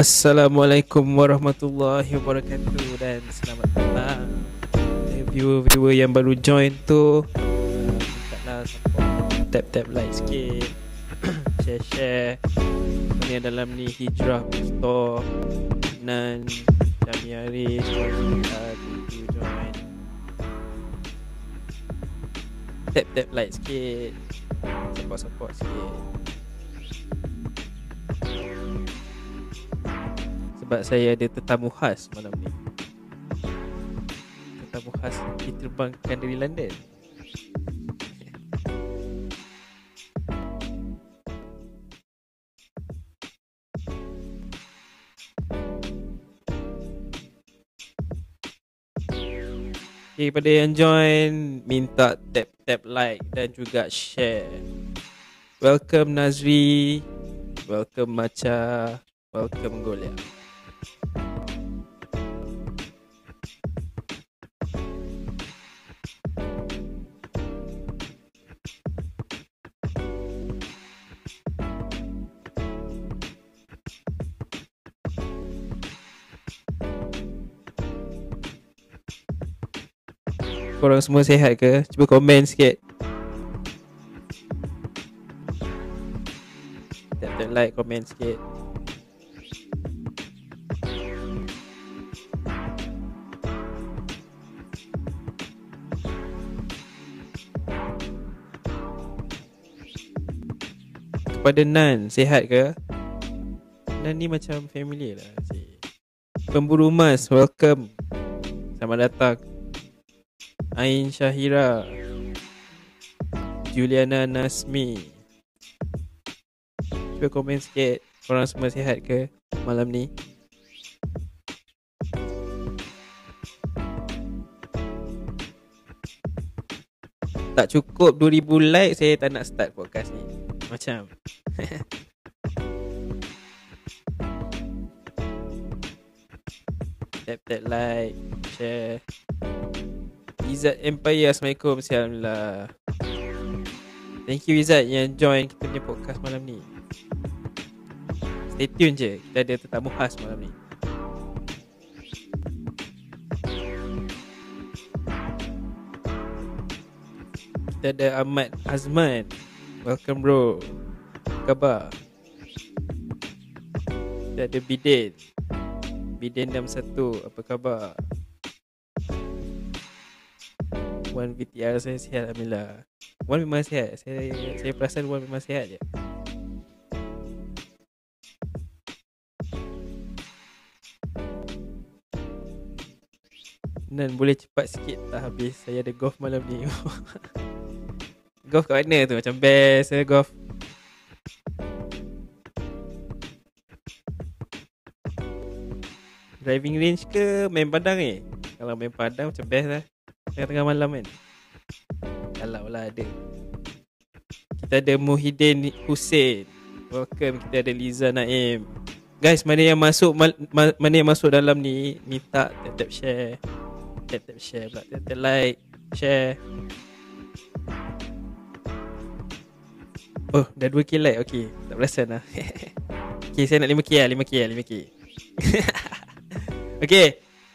Assalamualaikum warahmatullahi wabarakatuh dan selamat datang viewer-viewer yang baru join tu Mintaklah support tap tap like sikit share share ni dalam ni hijrah store nan jamiari tu join tap tap like sikit support support sikit sebab saya ada tetamu khas malam ni Tetamu khas diterbangkan dari London Okay, pada yang join Minta tap-tap like dan juga share Welcome Nazri Welcome Macha Welcome Golia korang semua sihat ke? Cuba komen sikit. Tap tap like, komen sikit. kepada Nan Sehat ke? Nan ni macam family lah Pemburu mas, Welcome Selamat datang Ain Syahira Juliana Nasmi Cuba komen sikit Korang semua sehat ke Malam ni Tak cukup 2000 like Saya tak nak start podcast ni macam tap that like share Izzat Empire Assalamualaikum Assalamualaikum Thank you Izzat yang join kita punya podcast malam ni Stay tune je Kita ada tetap khas malam ni Kita ada Ahmad Azman Welcome bro Khabar Kita ada bidet Bidet dalam satu Apa khabar Wan VTR saya sihat Alhamdulillah Wan memang sihat Saya saya perasan Wan memang sihat je Nan boleh cepat sikit tak habis Saya ada golf malam ni golf kat mana tu macam best eh, golf driving range ke main padang ni eh? kalau main padang macam best lah tengah-tengah malam kan kalau lah ada kita ada Muhyiddin Hussein welcome kita ada Liza Naim guys mana yang masuk ma- ma- mana yang masuk dalam ni minta tap tap share tap tap share pula tap tap like share Oh dah 2k like Okay Tak perasan lah Okay saya nak 5k lah 5k lah 5k Okay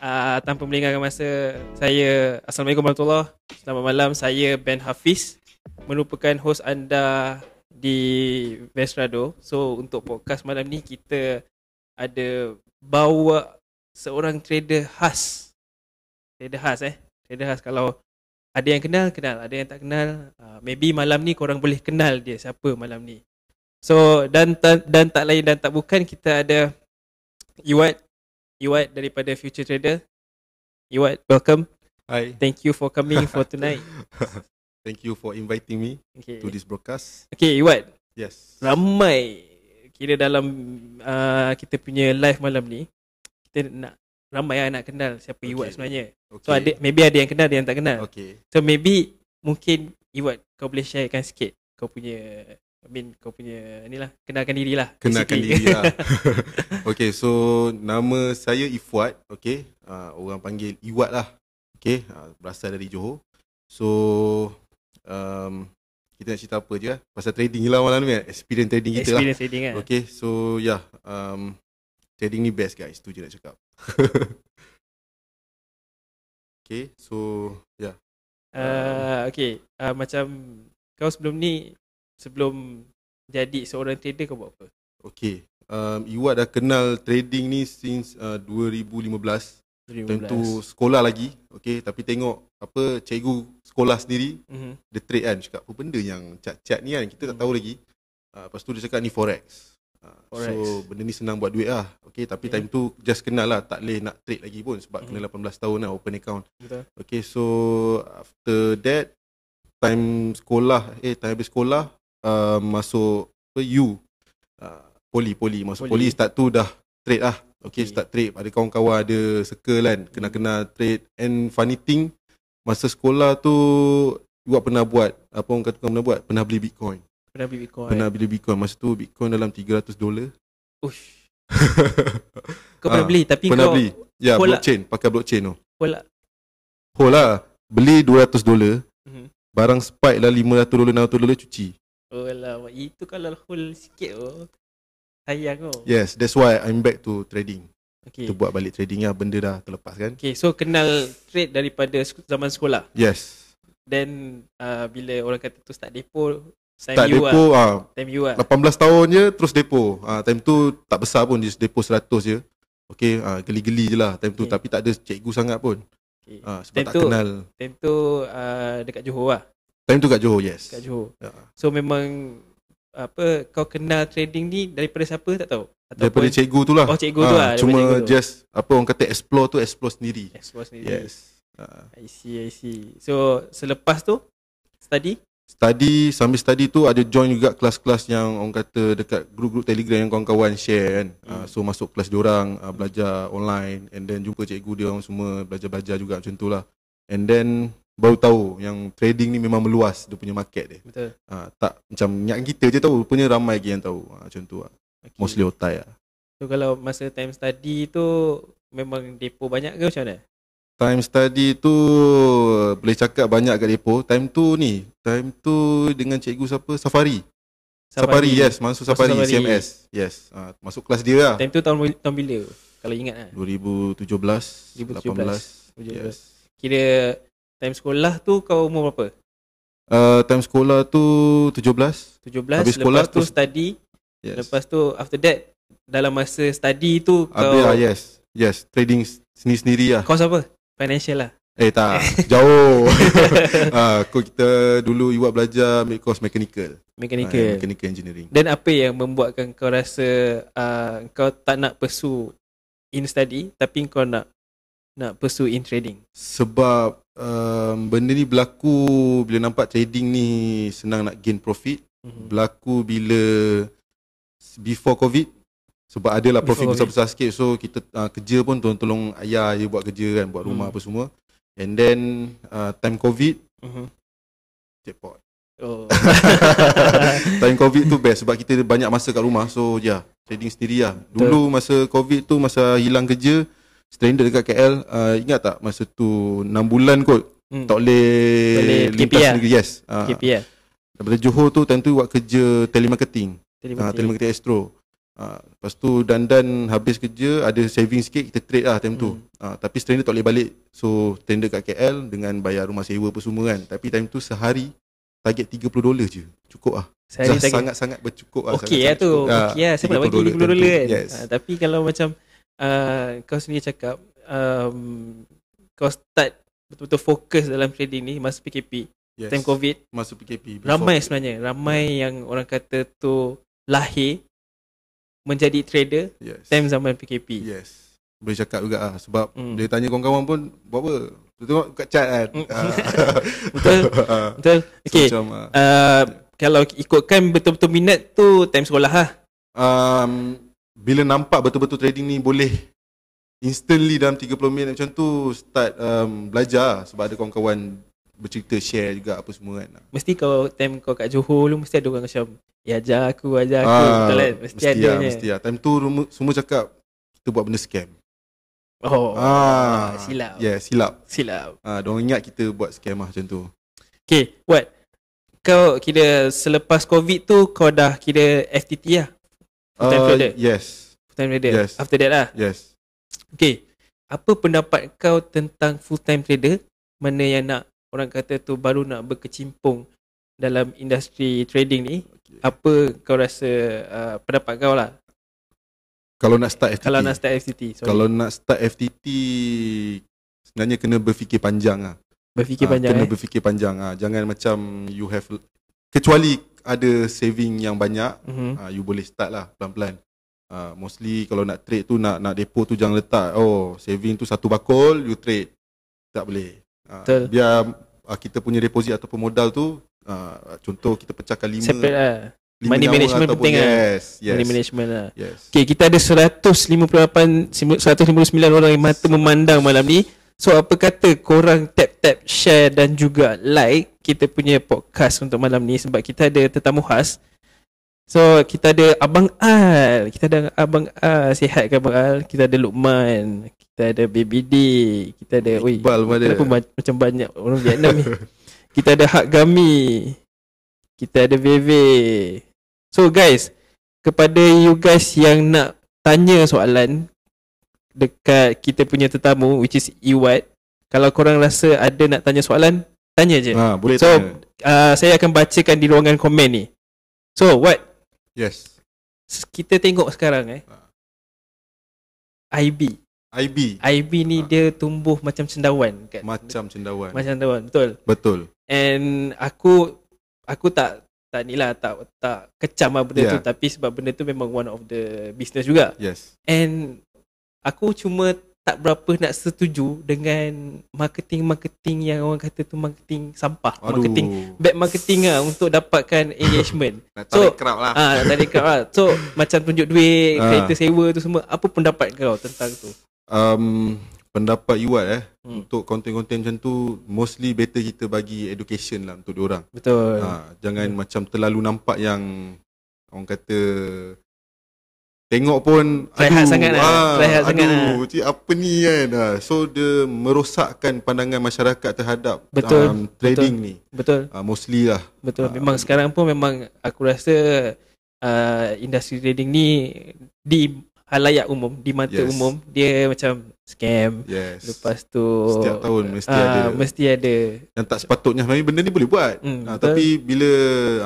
uh, Tanpa melengahkan masa Saya Assalamualaikum warahmatullahi Selamat malam Saya Ben Hafiz Merupakan host anda Di Vesrado. So untuk podcast malam ni Kita Ada Bawa Seorang trader khas Trader khas eh Trader khas kalau ada yang kenal, kenal. Ada yang tak kenal, uh, maybe malam ni korang boleh kenal dia siapa malam ni. So dan ta- dan tak lain dan tak bukan kita ada Iwat Iwat daripada Future Trader. Iwat, welcome. Hi. Thank you for coming for tonight. Thank you for inviting me okay. to this broadcast. Okay, Iwat. Yes. Ramai kira dalam uh, kita punya live malam ni. Kita nak ramai yang lah nak kenal siapa okay. Iwat sebenarnya. Okay. So ada maybe ada yang kenal ada yang tak kenal. Okay. So maybe mungkin Iwat kau boleh sharekan sikit kau punya I mean kau punya ni inilah kenalkan lah. Kenalkan diri lah. lah. okay so nama saya Ifuat, okay. Uh, orang panggil Iwat lah. Okay, uh, berasal dari Johor. So um, kita nak cerita apa je lah. Pasal trading je lah malam ni. Eh? Experience trading kita lah. Experience trading kan. Okay, so yeah. Um, Trading ni best guys Tu je nak cakap Okay so Yeah uh, Okay uh, Macam Kau sebelum ni Sebelum Jadi seorang trader kau buat apa? Okay um, Iwat dah kenal trading ni Since uh, 2015 2015. Tentu sekolah lagi Okay Tapi tengok Apa Cikgu sekolah sendiri mm-hmm. The trade kan Cakap apa benda yang Cat-cat ni kan Kita mm-hmm. tak mhm. tahu lagi uh, Lepas tu dia cakap ni forex Alright. So benda ni senang buat duit lah Okay tapi okay. time tu just kenal lah Tak boleh nak trade lagi pun Sebab mm-hmm. kena 18 tahun lah open account Betul. Okay so after that Time sekolah Eh time habis sekolah uh, Masuk apa U uh, Poli poli Masuk poli. poli start tu dah trade lah Okay, okay. start trade Ada kawan-kawan ada circle kan Kena-kena hmm. trade And funny thing Masa sekolah tu Juga pernah buat Apa orang kata pernah buat Pernah beli bitcoin pernah beli Bitcoin. Pernah beli Bitcoin. Masa tu Bitcoin dalam 300 dolar. Ush. kau pernah ha, beli tapi pernah kau beli. Ya, hola. blockchain, pakai blockchain tu. Hola. Hola, lah. beli 200 dolar. Mm-hmm. Barang spike lah 500 dolar, 600 dolar cuci. Hola, oh, itu kalau hol sikit tu. Oh. Sayang kau. Oh. Yes, that's why I'm back to trading. Okay. Kita buat balik trading lah, benda dah terlepas kan. Okay, so kenal trade daripada zaman sekolah? Yes. Then uh, bila orang kata tu start depo, Time tak depo ah. Time ah. you ah. 18 tahun je terus depo. Ah time tu tak besar pun just depo 100 je. Okey ah geli-geli je lah time tu okay. tapi tak ada cikgu sangat pun. Okay. Ah sebab time tak tu, kenal. Time tu uh, dekat Johor lah. Time tu kat Johor yes. Dekat Johor. Yeah. So memang apa kau kenal trading ni daripada siapa tak tahu. Ataupun daripada cikgu tu lah. Oh cikgu ah, tu lah. Cuma tu. just apa orang kata explore tu explore sendiri. Explore sendiri. Yes. Ah. I see I see. So selepas tu study study sambil study tu ada join juga kelas-kelas yang orang kata dekat grup-grup Telegram yang kawan-kawan share kan. Hmm. Uh, so masuk kelas dia orang uh, ah, belajar online and then jumpa cikgu dia orang semua belajar-belajar juga macam tu lah. And then baru tahu yang trading ni memang meluas dia punya market dia. Betul. Uh, tak macam niat kita je tahu punya ramai lagi yang tahu uh, macam tu lah. Okay. Mostly otai lah. So kalau masa time study tu memang depo banyak ke macam mana? Time study tu boleh cakap banyak kat depo. Time tu ni, time tu dengan cikgu siapa? Safari. Safari, safari yes, masuk, masuk safari, safari CMS. Yes. Ah, masuk kelas dia lah. Time tu tahun tahun bila? Kalau ingat lah. 2017, 2017. 2017. Yes. Kira time sekolah tu kau umur berapa? Uh, time sekolah tu 17. 17 Habis sekolah lepas tu, tu study. Yes. Lepas tu after that dalam masa study tu kau Abis, ah, yes. Yes, trading sendiri-sendiri lah. Kau siapa? financial lah Eh tak, jauh ha, Kau ah, kita dulu you buat belajar ambil course mechanical Mechanical ha, Mechanical engineering Dan apa yang membuatkan kau rasa uh, Kau tak nak pursue in study Tapi kau nak nak pursue in trading Sebab um, benda ni berlaku Bila nampak trading ni senang nak gain profit mm-hmm. Berlaku bila Before covid sebab ada lah profit besar-besar sikit so kita uh, kerja pun tolong-tolong ayah dia buat kerja kan buat rumah hmm. apa semua and then uh, time covid uh-huh. Oh. Time covid tu best Sebab kita banyak masa kat rumah So ya yeah, Trading sendiri lah Dulu masa covid tu Masa hilang kerja Standard dekat KL uh, ah, Ingat tak Masa tu 6 bulan kot hmm. Tak boleh Lintas negeri Yes uh, KPL Daripada Johor tu Time tu buat kerja Telemarketing Telemarketing, uh, telemarketing Astro Ha, lepas tu dandan habis kerja ada saving sikit kita trade lah time hmm. tu. Ha, tapi stranger tak boleh balik. So tender kat KL dengan bayar rumah sewa apa semua kan. Tapi time tu sehari target 30 dolar je. Cukup lah. Sehari sangat-sangat bercukup lah. Okey lah tu. Okey lah. Ha, Siapa dolar kan? ha, tapi kalau macam uh, kau sendiri cakap um, kau start betul-betul fokus dalam trading ni masa PKP. Yes. Time COVID. Masa PKP. Ramai sebenarnya. Ramai yang orang kata tu lahir menjadi trader yes. time zaman PKP. Yes. Boleh cakap juga lah sebab mm. dia tanya kawan-kawan pun buat apa? Tu tengok kat chat kan. Hmm. Ah. betul. Ah. betul. Okey. So, uh, ah. kalau ikutkan betul-betul minat tu time sekolah lah. Um, bila nampak betul-betul trading ni boleh instantly dalam 30 minit macam tu start um, belajar sebab ada kawan-kawan bercerita share juga apa semua kan mesti kau time kau kat Johor tu mesti ada orang macam ya ajar aku ajar aku ah, kan mesti, ada lah, mesti ada. Lah. time tu semua cakap kita buat benda scam oh ah, silap yeah silap silap ah, diorang ingat kita buat scam lah macam tu okay what kau kira selepas covid tu kau dah kira FTT lah Full time uh, trader? Yes. Full time trader? Yes. After that lah? Yes. Okay. Apa pendapat kau tentang full time trader? Mana yang nak orang kata tu baru nak berkecimpung dalam industri trading ni okay. apa kau rasa uh, pendapat kau lah kalau nak start FTT kalau nak start FTT sorry. kalau nak start FTT sebenarnya kena berfikir panjang lah berfikir uh, panjang kena eh. berfikir panjang lah jangan macam you have kecuali ada saving yang banyak mm-hmm. uh, you boleh start lah pelan-pelan uh, mostly kalau nak trade tu nak nak depo tu jangan letak oh saving tu satu bakul you trade tak boleh uh, biar uh, kita punya deposit ataupun modal tu uh, contoh kita pecahkan 5 lah. money management penting ah yes, yes. money management lah yes. okey kita ada 158 159 orang yang mata memandang malam ni so apa kata korang tap tap share dan juga like kita punya podcast untuk malam ni sebab kita ada tetamu khas So kita ada Abang Al Kita ada Abang Al Sihat ke Abang Al Kita ada Luqman kita ada BBD Kita ada Wih Iqbal pun ada Kenapa macam banyak orang Vietnam ni Kita ada Hak Gami Kita ada VV So guys Kepada you guys yang nak Tanya soalan Dekat kita punya tetamu Which is Iwat Kalau korang rasa ada nak tanya soalan Tanya je ha, boleh So tanya. Uh, saya akan bacakan di ruangan komen ni So what Yes kita tengok sekarang eh. Ha. IB. IB. IB ni ha. dia tumbuh macam cendawan kat. Macam cendawan. Macam cendawan, betul. Betul. And aku aku tak tak nilah tak tak kecam lah benda yeah. tu ya. tapi sebab benda tu memang one of the business juga. Yes. And aku cuma tak berapa nak setuju dengan marketing-marketing yang orang kata tu marketing sampah. Aduh. Marketing bad marketing lah untuk dapatkan engagement. nak so, crowd lah. Ah, ha, tarik crowd lah. So macam tunjuk duit, ha. kereta sewa tu semua. Apa pendapat kau tentang tu? um, pendapat you eh hmm. untuk konten-konten macam tu mostly better kita bagi education lah untuk diorang. Betul. Ha, jangan hmm. macam terlalu nampak yang orang kata tengok pun aduh, sangat ha, try aduh, sangat aduh, ha. cik, apa ni kan. Ha. So dia merosakkan pandangan masyarakat terhadap betul. Um, trading betul. ni. Betul. Ha, mostly lah. Betul. Memang ha, sekarang pun memang aku rasa uh, industri trading ni di halayak umum di mata yes. umum dia macam scam yes. lepas tu setiap tahun mesti aa, ah, ada mesti ada yang tak sepatutnya memang benda ni boleh buat mm, aa, ah, tapi bila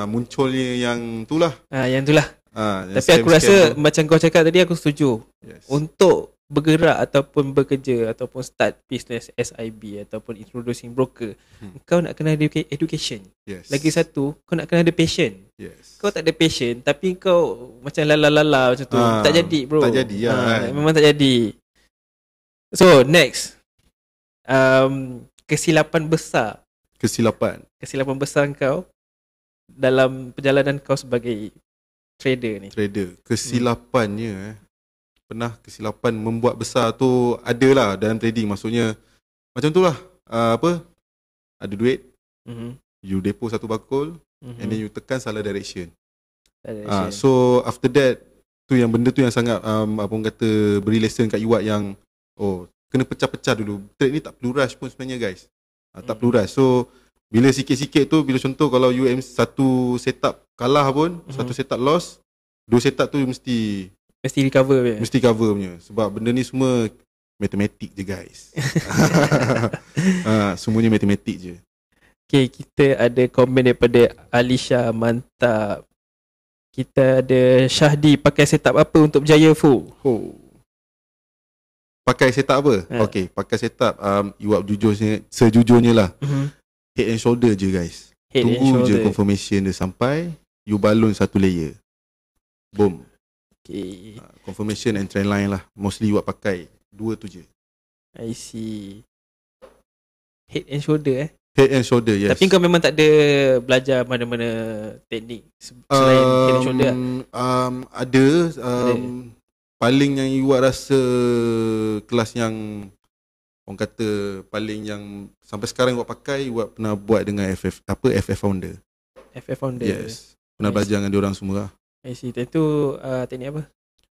aa, ah, munculnya yang tulah ah yang tulah aa, tapi scam, aku rasa scam macam kau cakap tadi aku setuju yes. untuk bergerak ataupun bekerja ataupun start business SIB ataupun introducing broker hmm. kau nak kena ada education yes. lagi satu kau nak kena ada passion yes. kau tak ada passion tapi kau macam lalalala macam tu ha, tak jadi bro tak jadi ya, ha, memang tak jadi so next um, kesilapan besar kesilapan kesilapan besar kau dalam perjalanan kau sebagai trader ni trader kesilapannya hmm. eh pernah kesilapan membuat besar tu ada lah dalam trading maksudnya macam tu lah uh, apa ada duit mm-hmm. you depo satu bakul mm-hmm. and then you tekan salah direction, ah, direction. Uh, so after that tu yang benda tu yang sangat um, apa orang kata beri lesson kat Iwat yang oh kena pecah-pecah dulu trade ni tak perlu rush pun sebenarnya guys uh, tak mm-hmm. perlu rush so bila sikit-sikit tu bila contoh kalau UM satu setup kalah pun mm-hmm. satu setup loss dua setup tu mesti Mesti recover punya Mesti cover punya Sebab benda ni semua Matematik je guys ha, Semuanya matematik je Okay kita ada komen daripada Alisha Mantap Kita ada Syahdi Pakai setup apa untuk berjaya Fu? Oh. Pakai setup apa? Ha. Okay pakai setup um, Iwap jujurnya Sejujurnya lah uh-huh. Head and shoulder je guys Head Tunggu je confirmation dia sampai You balon satu layer Boom Okay. Uh, confirmation and trend line lah. Mostly awak pakai dua tu je. I see. Head and shoulder eh? Head and shoulder, yes. Tapi kau memang tak ada belajar mana-mana teknik selain um, head and shoulder lah. Um, um, ada. Um, ada. Paling yang awak rasa kelas yang orang kata paling yang sampai sekarang awak pakai, awak pernah buat dengan FF apa FF founder. FF founder. Yes. Pernah yes. belajar dengan orang semua lah. I see. Tattoo uh, teknik apa?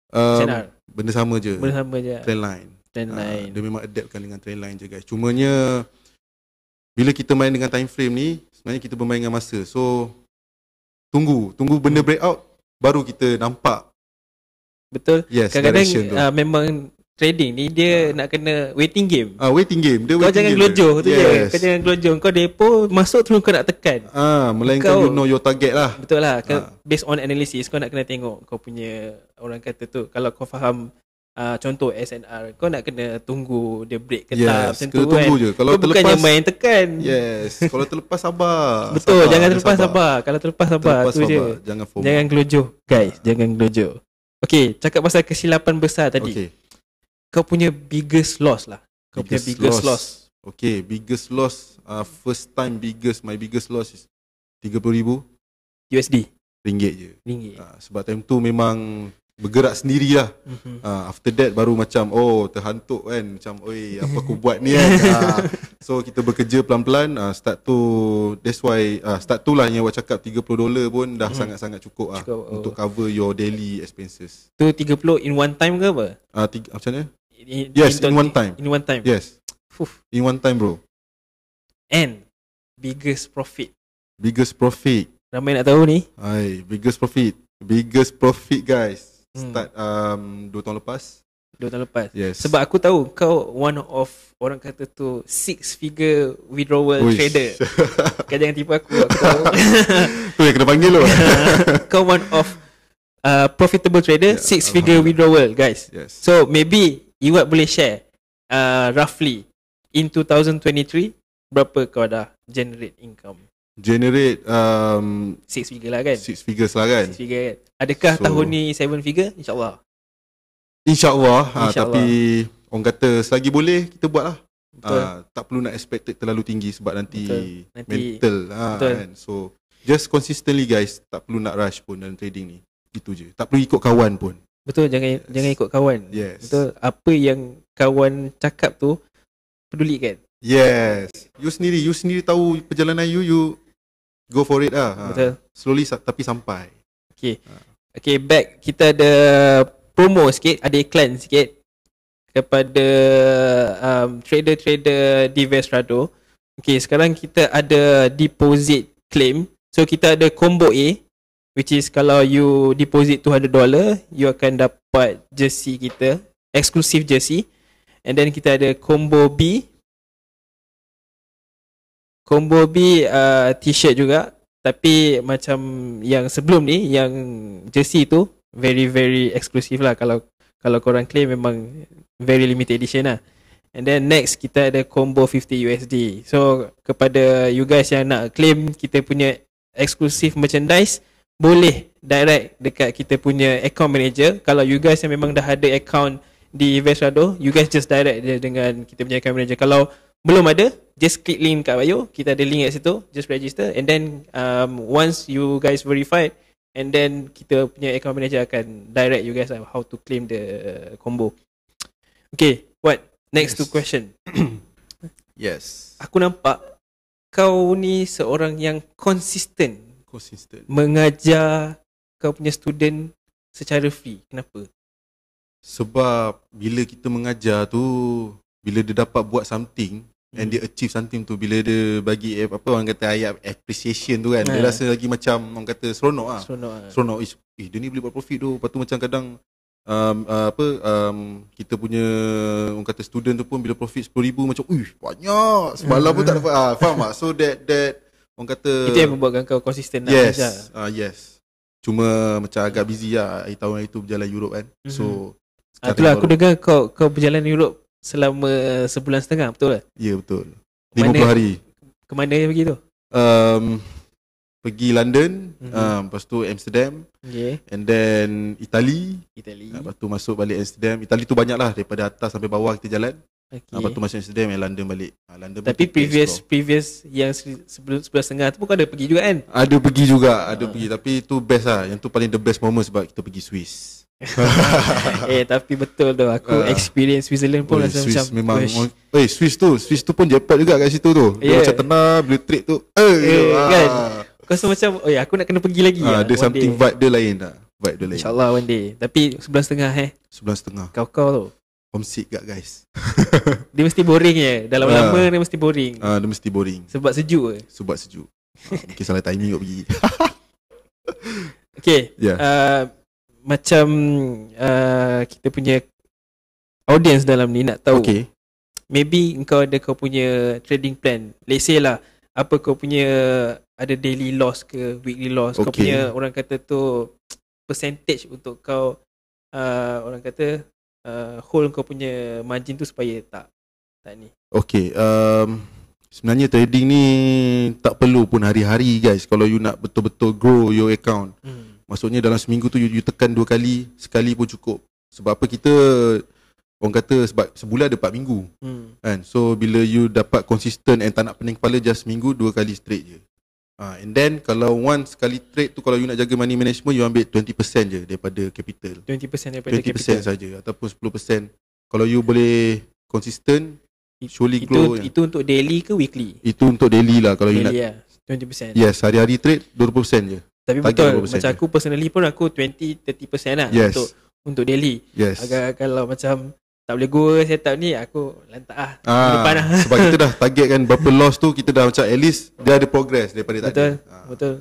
Um, benda sama je. Benda sama je. Trend line. Trend ah, line. Uh, dia memang adaptkan dengan trend line je guys. Cumanya bila kita main dengan time frame ni, sebenarnya kita bermain dengan masa. So tunggu, tunggu benda breakout baru kita nampak. Betul. Yes, Kadang-kadang uh, memang trading ni dia uh. nak kena waiting game. Ah uh, waiting game. Dia kau waiting jangan eh. gelojoh tu yes. je. Kau jangan gelojoh. Kau depo masuk terus kau nak tekan. Ah uh, melainkan kau, you know your target lah. Betul lah. uh. Based on analysis kau nak kena tengok kau punya orang kata tu kalau kau faham Uh, contoh SNR Kau nak kena tunggu Dia break ke yes, tak kena tu tunggu kan je. Kalau Kau terlepas, bukannya main tekan Yes Kalau terlepas sabar Betul sabar, Jangan terlepas sabar. sabar Kalau terlepas sabar terlepas sabar. je Jangan fomo Jangan gelojoh Guys yeah. Jangan gelojoh Okay Cakap pasal kesilapan besar tadi Okay kau punya biggest loss lah. Kau biggest punya biggest loss. loss. Okay, biggest loss. Uh, first time biggest, my biggest loss is 30,000. USD? Ringgit je. Ringgit. Uh, sebab time tu memang bergerak sendiri lah. Mm-hmm. Uh, after that baru macam, oh terhantuk kan. Macam, oi apa aku buat ni kan. Uh, so, kita bekerja pelan-pelan. Uh, start tu, that's why, uh, start tu lah yang awak cakap 30 dolar pun dah mm. sangat-sangat cukup lah. Cukup, oh. Untuk cover your daily expenses. Tu 30 in one time ke apa? Uh, tiga, macam mana? yes, in, in one time. In one time. Yes. Oof. In one time, bro. And biggest profit. Biggest profit. Ramai nak tahu ni? Hai, biggest profit. Biggest profit, guys. Hmm. Start um, dua tahun lepas. Dua tahun lepas. Yes. Sebab aku tahu kau one of orang kata tu six figure withdrawal Uish. trader. kau jangan tipu aku. Aku tahu. kena panggil lo. kau one of uh, profitable trader, yeah, six figure withdrawal, guys. Yes. So maybe Iwat boleh share uh, roughly in 2023 berapa kau dah generate income? Generate um, six figure lah kan? Six figures lah kan? Six figure kan? Adakah so, tahun ni seven figure? InsyaAllah. InsyaAllah. Ah, Insya ha, tapi orang kata selagi boleh kita buat lah. Uh, tak perlu nak expected terlalu tinggi sebab nanti, nanti mental ha, kan so just consistently guys tak perlu nak rush pun dalam trading ni itu je tak perlu ikut kawan pun Betul jangan yes. jangan ikut kawan. Yes. Betul apa yang kawan cakap tu peduli kan? Yes. You sendiri you sendiri tahu perjalanan you you go for it ah. Betul. Slowly tapi sampai. Okay ha. Okay back kita ada promo sikit, ada iklan sikit kepada um, trader-trader di Vestrado. Okay sekarang kita ada deposit claim. So kita ada combo A which is kalau you deposit 200 dollar you akan dapat jersey kita exclusive jersey and then kita ada combo B combo B uh, t-shirt juga tapi macam yang sebelum ni yang jersey tu very very exclusive lah kalau kalau korang claim memang very limited edition lah And then next kita ada combo 50 USD. So kepada you guys yang nak claim kita punya exclusive merchandise, boleh direct dekat kita punya account manager kalau you guys yang memang dah ada account di Investrado you guys just direct dia dengan kita punya account manager kalau belum ada just click link kat bio kita ada link kat situ just register and then um, once you guys verified and then kita punya account manager akan direct you guys lah how to claim the combo okay what next yes. two question yes aku nampak kau ni seorang yang konsisten consistent. Mengajar kau punya student secara free. Kenapa? Sebab bila kita mengajar tu bila dia dapat buat something hmm. and dia achieve something tu bila dia bagi eh, apa orang kata ayat appreciation tu kan ha. dia ah. rasa lagi macam orang kata seronok ah. Seronok. Ha. Seronok is eh dia ni boleh buat profit tu. Lepas tu macam kadang um, uh, apa um, kita punya orang kata student tu pun bila profit 10000 macam uy banyak. Semalam pun tak ah. dapat ah. Faham tak? So that that Orang kata Itu yang membuatkan kau konsisten lah Yes uh, Yes Cuma macam agak busy lah Hari tahun itu berjalan Europe kan mm-hmm. So ah, Itulah aku dengar kau kau berjalan Europe Selama eh, sebulan setengah betul lah Ya yeah, betul 50 hari Kemana yang pergi tu? Um, pergi London mm-hmm. um, Lepas tu Amsterdam okay. Ya. And then Italy, Italy. Uh, lepas tu masuk balik Amsterdam Italy tu banyak lah Daripada atas sampai bawah kita jalan Okay. Lepas tu masih Amsterdam yang London balik. Ah, London Tapi balik previous place, previous yang sebelum sebelah setengah tu pun ada pergi juga kan? Ada pergi juga, ada ah. pergi. Tapi tu best lah. Yang tu paling the best moment sebab kita pergi Swiss. eh tapi betul tu aku uh, experience Switzerland pun oi, rasa Swiss macam memang eh oi, Swiss tu Swiss tu pun jackpot juga kat situ tu dia yeah. macam tenang blue trip tu eh, eh kan ah. kau rasa macam ya aku nak kena pergi lagi uh, lah, ada something day. vibe dia lain tak lah. vibe dia lain insyaallah one day tapi sebelah setengah eh sebelah setengah kau kau tu homesick kat guys Dia mesti boring je eh? Dalam uh, lama dia mesti boring Ah, uh, Dia mesti boring Sebab sejuk ke? Sebab sejuk uh, Mungkin salah timing kot pergi Okay yeah. Ya. uh, Macam uh, Kita punya Audience dalam ni nak tahu Okay Maybe engkau ada kau punya trading plan Let's say lah Apa kau punya Ada daily loss ke weekly loss okay. Kau punya orang kata tu Percentage untuk kau uh, Orang kata uh, hold kau punya margin tu supaya tak tak ni. Okay, um, sebenarnya trading ni tak perlu pun hari-hari guys kalau you nak betul-betul grow your account. Hmm. Maksudnya dalam seminggu tu you, you tekan dua kali, sekali pun cukup. Sebab apa kita orang kata sebab sebulan ada 4 minggu. Hmm. Kan? So bila you dapat konsisten and tak nak pening kepala just seminggu dua kali straight je. Uh, and then kalau one sekali trade tu kalau you nak jaga money management you ambil 20% je daripada capital. 20% daripada 20% capital saja ataupun 10%. Kalau you boleh consistent surely grow. Itu ya. itu untuk daily ke weekly? Itu untuk daily lah kalau daily you nak. Lah, ya. 20%. Yes, hari-hari trade 20% je. Tapi betul macam aku personally pun aku 20 30% lah yes. untuk untuk daily. Yes. Agak kalau macam tak boleh gua setup ni aku lantak ah, ah depan lah. sebab kita dah target kan berapa loss tu kita dah macam at least dia ada progress daripada tadi betul ha. betul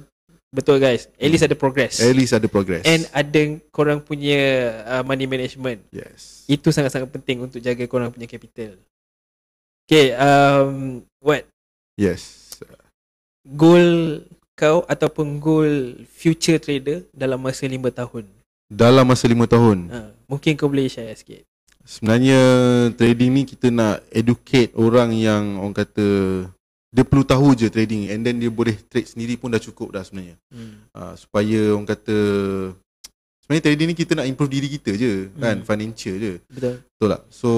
betul guys at hmm. least ada progress at least ada progress and ada korang punya uh, money management yes itu sangat-sangat penting untuk jaga korang punya capital Okay um what yes goal kau ataupun goal future trader dalam masa 5 tahun dalam masa 5 tahun ha, mungkin kau boleh share sikit sebenarnya trading ni kita nak educate orang yang orang kata dia perlu tahu je trading and then dia boleh trade sendiri pun dah cukup dah sebenarnya. Hmm. Uh, supaya orang kata sebenarnya trading ni kita nak improve diri kita je hmm. kan financial je. Betul. Betul tak? So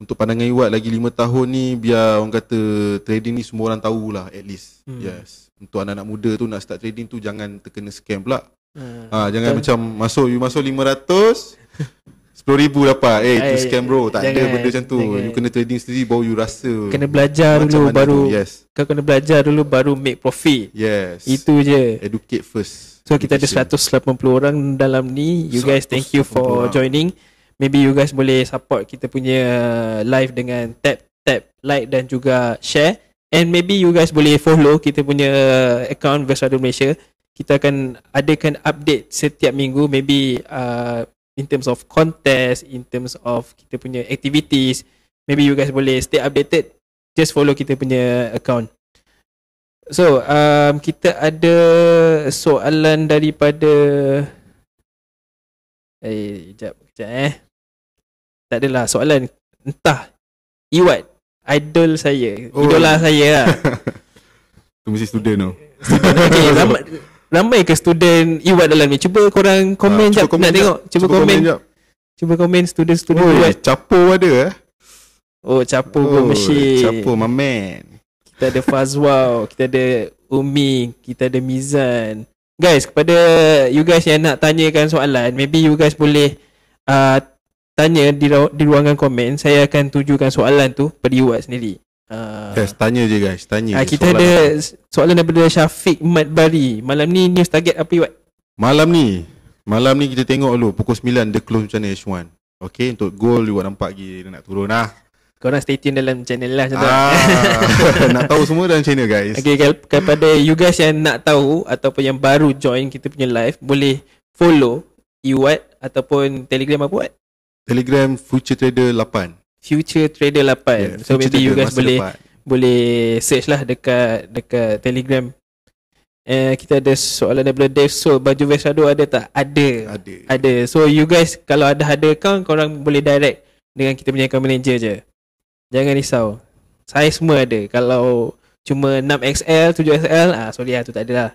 untuk pandangan Iwat lagi 5 tahun ni biar orang kata trading ni semua orang tahu lah at least. Hmm. Yes. Untuk anak-anak muda tu nak start trading tu jangan terkena scam pula. hmm. uh, jangan Betul. macam masuk you masuk 500 Sepuluh ribu dapat Eh hey, tu eh, scam bro Tak jangan, ada benda macam tu jangan. You kena trading sendiri Baru you rasa Kena belajar dulu Baru Yes. Kau kena belajar dulu Baru make profit Yes Itu je Educate first So kita Education. ada 180 orang Dalam ni You so, guys thank you for orang. joining Maybe you guys boleh support Kita punya uh, Live dengan Tap Tap Like dan juga Share And maybe you guys boleh follow Kita punya uh, Account Versada Malaysia Kita akan Adakan update Setiap minggu Maybe uh, in terms of contest, in terms of kita punya activities. Maybe you guys boleh stay updated. Just follow kita punya account. So, um, kita ada soalan daripada... Eh, sekejap, sekejap eh. Tak adalah soalan. Entah. Iwat. Idol saya. Oh. Idola saya lah. Tu mesti student tau. Okay, eh, ramai ke student you buat dalam ni cuba korang ah, komen ha, jap komen nak jap. tengok cuba, cuba komen, komen cuba komen student student oh, buat capo ada eh oh capo oh, machine capo mamen kita ada Fazwau kita ada Umi kita ada Mizan guys kepada you guys yang nak tanyakan soalan maybe you guys boleh uh, tanya di, di ruangan komen saya akan tujukan soalan tu pada you sendiri Uh, guys, tanya je guys, tanya. Uh, kita soalan ada soalan daripada Syafiq Mat Bari. Malam ni news target apa buat? Malam ni. Malam ni kita tengok dulu pukul 9 dia close macam mana H1. Okay, untuk goal you nampak lagi dia nak turun lah. Kau orang stay tune dalam channel lah macam ah, Nak tahu semua dalam channel guys. Okay, kepada you guys yang nak tahu ataupun yang baru join kita punya live, boleh follow Iwat ataupun Telegram apa buat? Telegram Future Trader 8 future trader 8 yeah, future so maybe you guys boleh dapat. boleh search lah dekat dekat telegram eh kita ada soalan daripada Dev so baju Vesado ada tak ada ada ada so you guys kalau ada ada account korang boleh direct dengan kita punya account manager je jangan risau saya semua ada kalau cuma 6XL 7XL ah sorry ah tu tak ada lah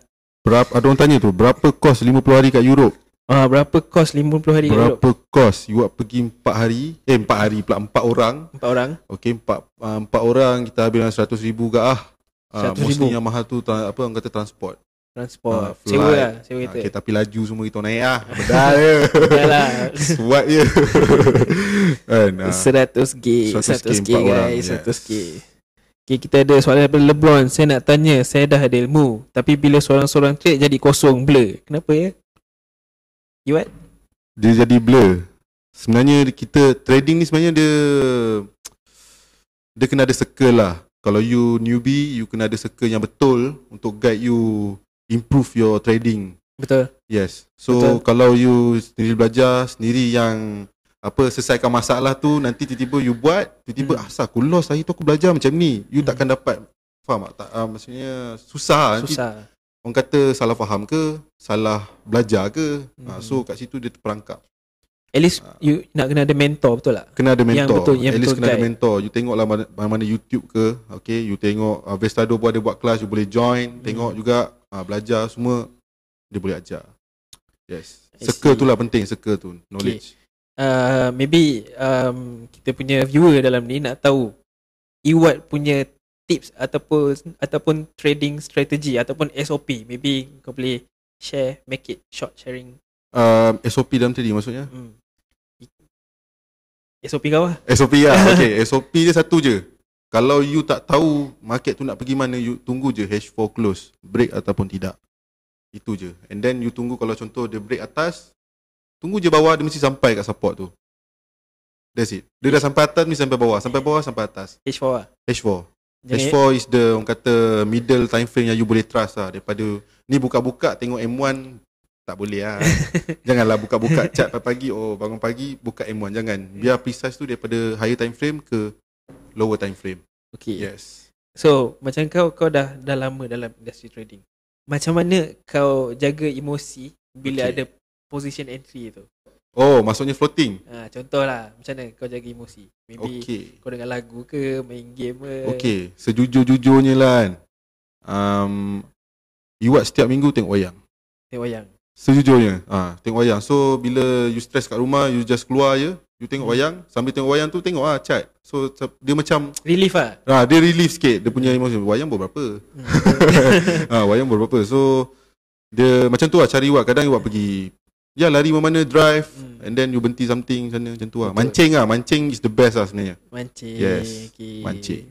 berapa ada orang tanya tu berapa kos 50 hari kat Europe Ah, berapa kos 50 hari Berapa kos You buat pergi 4 hari Eh 4 hari pula 4 orang 4 orang Okay 4, uh, 4 orang Kita habis dalam 100 ribu ke ah uh, Mostly yang mahal tu tra- Apa orang kata transport Transport uh, Sewa lah Sewa ah, kita okay, Tapi laju semua kita naik lah betul, je Bedal lah. Suat je 100 g 100 g guys 100k Okay, kita ada soalan daripada Lebron. Saya nak tanya, saya dah ada ilmu. Tapi bila seorang-seorang trade jadi kosong, blur. Kenapa ya? You what? Dia jadi blur. Sebenarnya kita trading ni sebenarnya dia dia kena ada circle lah. Kalau you newbie, you kena ada circle yang betul untuk guide you improve your trading. Betul. Yes. So betul. kalau you sendiri belajar sendiri yang apa selesaikan masalah tu nanti tiba-tiba you buat tiba-tiba hmm. asal aku lost hari tu aku belajar macam ni you hmm. takkan dapat faham tak uh, maksudnya susah, susah. nanti orang kata salah faham ke salah belajar ke hmm. Ha, so kat situ dia terperangkap at least uh, you nak kena ada mentor betul tak kena ada mentor yang betul, yang at betul least kena guide. ada mentor you tengok lah mana-mana YouTube ke okay you tengok uh, Vestado pun ada buat kelas you boleh join hmm. tengok juga uh, belajar semua dia boleh ajar yes circle tu lah penting circle tu knowledge okay. Uh, maybe um, kita punya viewer dalam ni nak tahu Iwat punya tips ataupun ataupun trading strategy ataupun SOP maybe kau boleh share make it short sharing um, SOP dalam trading maksudnya hmm. SOP kau lah SOP lah okay. SOP dia satu je kalau you tak tahu market tu nak pergi mana you tunggu je H4 close break ataupun tidak itu je and then you tunggu kalau contoh dia break atas tunggu je bawah dia mesti sampai kat support tu That's it. Dia dah sampai atas mesti sampai bawah. Sampai bawah sampai atas. H4 lah. H4. Jahit. H4 is the orang kata middle time frame yang you boleh trust lah daripada ni buka-buka tengok M1 tak boleh lah. Janganlah buka-buka chat pagi oh bangun pagi buka M1 jangan. Biar hmm. precise tu daripada higher time frame ke lower time frame. Okay. Yes. So macam kau kau dah dah lama dalam industry trading. Macam mana kau jaga emosi bila okay. ada position entry tu? Oh, maksudnya floating. Ha, contohlah, macam mana kau jaga emosi? Maybe okay. kau dengar lagu ke, main game ke. Okay, sejujur-jujurnya lah kan. Um, you watch setiap minggu tengok wayang. Tengok wayang. Sejujurnya, ha, tengok wayang. So, bila you stress kat rumah, you just keluar je. You tengok hmm. wayang. Sambil tengok wayang tu, tengok lah chat. So, dia macam... Relief lah. Ha, dia relief sikit. Dia punya emosi. Wayang berapa? Hmm. ha, wayang berapa? So, dia macam tu lah cari buat Kadang buat pergi Ya lari mana drive hmm. and then you berhenti something sana macam tu lah. Mancing ah, mancing is the best lah sebenarnya. Mancing. Yes. Okay. Mancing.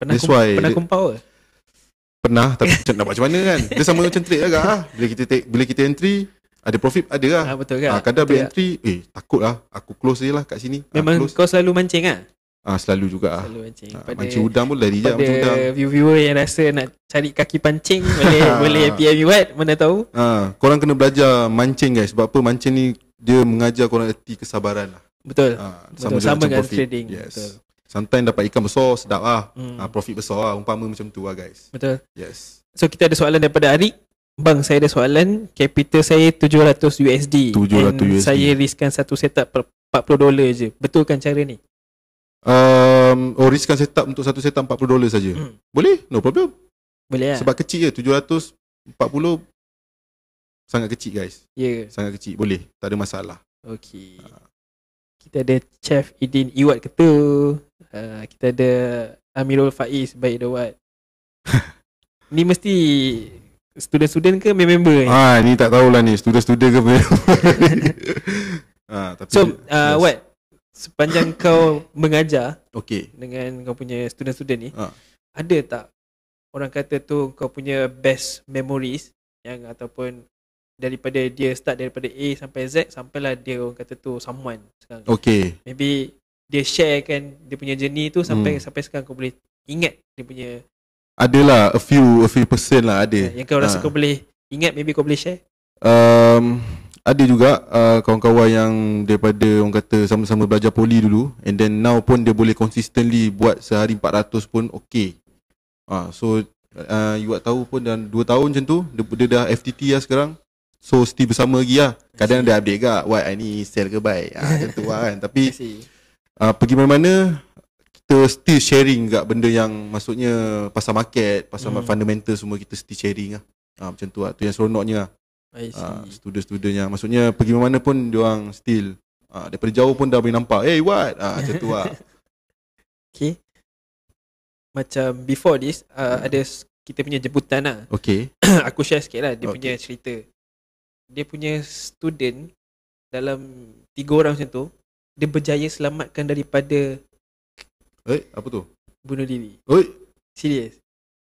Pernah That's why pernah kumpau ke? Pernah tapi macam nak buat macam mana kan? Dia sama macam trade agak ah. Bila kita take, bila kita entry ada profit ada lah. Ha, betul ke? Ha, ah, kadang betul entry, eh takut lah. Aku close je lah kat sini. Ah, Memang kau selalu mancing ah? Ah ha, selalu juga ah. Selalu ah, pancing. udang pun lari je macam udang. viewer yang rasa nak cari kaki pancing boleh boleh PM buat mana tahu. Ah ha, korang kena belajar mancing guys. Sebab apa mancing ni dia mengajar korang erti kesabaran lah. Betul. Ha, ah, sama Betul. sama dengan profit. trading. Yes. Betul. Sometimes dapat ikan besar sedap lah. hmm. ah Hmm. Ha, profit besar lah umpama macam tu lah guys. Betul. Yes. So kita ada soalan daripada Ari. Bang, saya ada soalan. Capital saya 700 USD. 700 and USD. Saya riskan satu setup 40 dolar je. Betulkan cara ni? um, Oh riskan setup Untuk satu setup 40 dolar saja. Hmm. Boleh No problem Boleh lah Sebab kecil je 740 Sangat kecil guys Ya yeah. Sangat kecil Boleh Tak ada masalah Okay ha. Kita ada Chef Idin Iwat Ketua uh, Kita ada Amirul Faiz Baik Dawat Ni mesti Student-student ke member-member ni? Ha, ni tak tahulah ni Student-student ke member-member ha, tapi So, uh, yes. what? sepanjang kau mengajar okay. dengan kau punya student-student ni ha. ada tak orang kata tu kau punya best memories yang ataupun daripada dia start daripada A sampai Z sampailah dia orang kata tu someone sekarang okay. maybe dia share kan dia punya journey tu sampai hmm. sampai sekarang kau boleh ingat dia punya adalah a few a few person lah ada ya, yang kau ha. rasa kau boleh ingat maybe kau boleh share um, ada juga uh, kawan-kawan yang daripada orang kata sama-sama belajar poli dulu and then now pun dia boleh consistently buat sehari 400 pun okey. Ah uh, so uh, you tak tahu pun dan 2 tahun macam tu dia, dia dah FTT lah sekarang. So still bersama lagi lah. Kadang ada update gak what I ni sell ke buy. Ah uh, tentu lah kan. Tapi uh, pergi mana-mana kita still sharing gak benda yang maksudnya pasal market, pasal hmm. fundamental semua kita still sharing lah. Ah uh, macam tu lah. Tu yang seronoknya lah. Uh, ah, student-student yang maksudnya pergi mana pun diorang still uh, daripada jauh pun dah boleh nampak. Hey what? Ah uh, macam tu lah. Okay. Macam before this uh, yeah. ada kita punya jemputan lah. Okay. Aku share sikit lah dia okay. punya cerita. Dia punya student dalam tiga orang macam tu dia berjaya selamatkan daripada Eh, apa tu? Bunuh diri. Oi. Serius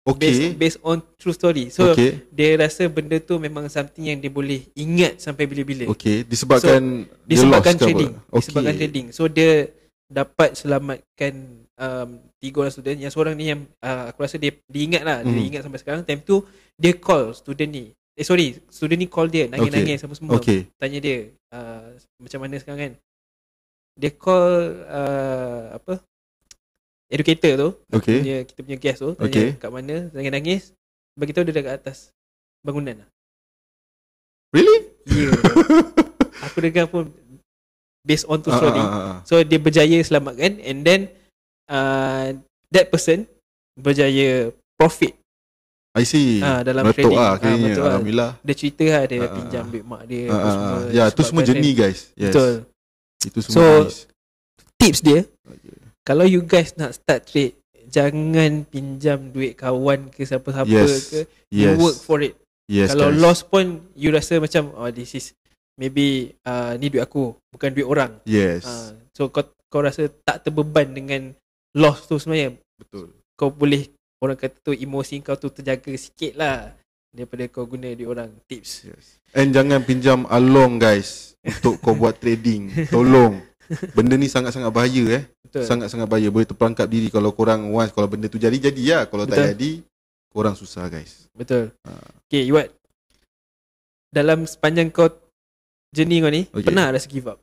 okay. based, based on true story so okay. dia rasa benda tu memang something yang dia boleh ingat sampai bila-bila Okay. disebabkan so, disebabkan trading okay. disebabkan trading so dia dapat selamatkan um, tiga orang student yang seorang ni yang uh, aku rasa dia dia, ingat, lah. dia hmm. ingat sampai sekarang time tu dia call student ni eh sorry student ni call dia nangis-nangis okay. semua semua okay. tanya dia uh, macam mana sekarang kan dia call uh, apa educator tu okay. punya, kita punya guest tu tanya okay. kat mana jangan nangis bagi tahu dia dekat atas bangunan lah. really yeah. aku dengar pun based on tu uh, ah, ah, story uh, uh, uh. so dia berjaya selamatkan and then uh, that person berjaya profit I see uh, dalam Meletup trading lah, uh, kayaknya, betul lah. Alhamdulillah lah. dia cerita lah dia uh, pinjam duit mak dia uh, uh, ya yeah, tu semua jenis guys yes. betul itu semua so, nice. tips dia kalau you guys nak start trade jangan pinjam duit kawan ke siapa-siapa yes. ke you yes. work for it yes, kalau guys. loss pun you rasa macam oh this is maybe uh, ni duit aku bukan duit orang yes uh, so kau kau rasa tak terbeban dengan loss tu sebenarnya betul kau boleh orang kata tu emosi kau tu terjaga sikit lah daripada kau guna duit orang tips yes. and jangan pinjam along guys untuk kau buat trading tolong benda ni sangat-sangat bahaya eh Sangat-sangat bahaya Boleh terperangkap diri Kalau korang once Kalau benda tu jadi Jadi lah ya. Kalau Betul. tak jadi Korang susah guys Betul ha. Okay what Dalam sepanjang kau Journey kau ni okay. Pernah rasa give up?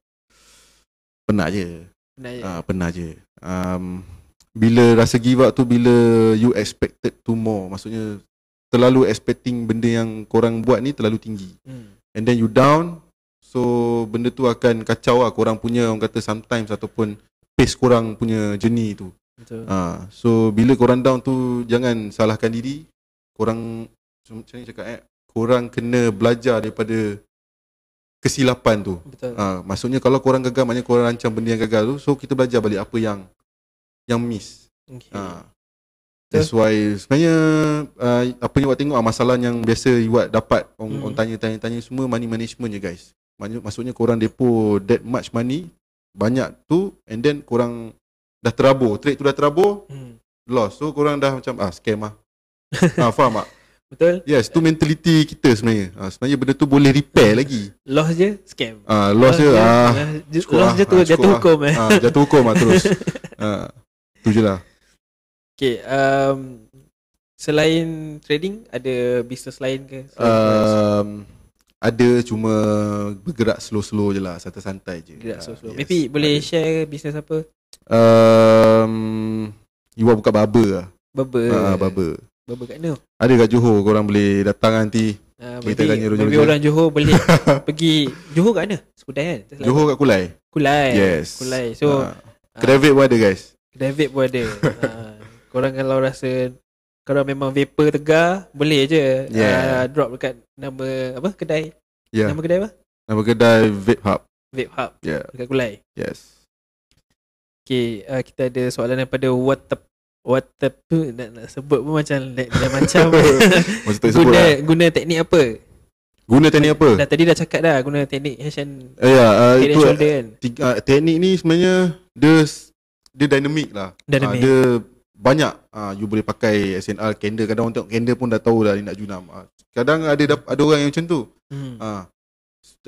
Pernah je Pernah je, ha, pernah je. Um, Bila rasa give up tu Bila you expected to more Maksudnya Terlalu expecting Benda yang korang buat ni Terlalu tinggi hmm. And then you down So benda tu akan kacau lah Korang punya orang kata sometimes Ataupun pace korang punya journey tu. Ha, so bila korang down tu jangan salahkan diri. Korang macam ni cakap eh, korang kena belajar daripada kesilapan tu. Betul. Ha, maksudnya kalau korang gagal maknanya korang rancang benda yang gagal tu. So kita belajar balik apa yang yang miss. Okay. Ha. Ah. That's why sebenarnya uh, apa yang awak tengok masalah yang biasa you dapat orang, tanya-tanya-tanya hmm. semua money management je guys. Maksudnya korang depo that much money banyak tu and then kurang dah terabur trade tu dah terabur hmm. loss so kurang dah macam ah scam lah. ah ha, faham tak betul yes tu mentality kita sebenarnya ah, sebenarnya benda tu boleh repair lagi loss je scam ah loss, je, ah j- loss lah. je tu ah, jatuh, lah. hukum, Eh. Ah, jatuh hukum ah terus ah, tu je lah okay, um, selain trading ada bisnes lain ke um, ada cuma bergerak slow-slow je lah santai-santai je bergerak uh, ha, slow-slow yes. maybe boleh ada. share bisnes apa um, you want buka barber lah barber uh, barber barber kat mana ada kat Johor korang boleh datang nanti uh, kita tanya rujuk maybe orang Johor boleh pergi Johor kat mana Sekudai kan Terselamat. Johor kat Kulai Kulai yes Kulai so uh, uh, Kedavid pun ada guys Kedavid pun ada uh, korang kalau rasa kalau memang vapor tegar boleh je yeah. uh, drop dekat nama apa kedai yeah. nama kedai apa nama kedai vape hub vape hub yeah. dekat Kulai yes Okay, uh, kita ada soalan daripada what the what the nak, nak sebut pun macam like, macam Maksud tak guna, lah. guna teknik apa Guna teknik apa? Dah, tadi dah cakap dah guna teknik hash and eh, ya, uh, yeah, uh, itu, shoulder kan. Tiga, uh, teknik ni sebenarnya dia dia dynamic lah. Dynamic. Uh, dia banyak uh, you boleh pakai SNR candle kadang orang tengok candle pun dah tahu dah nak junam uh, kadang ada ada orang yang macam tu hmm. uh,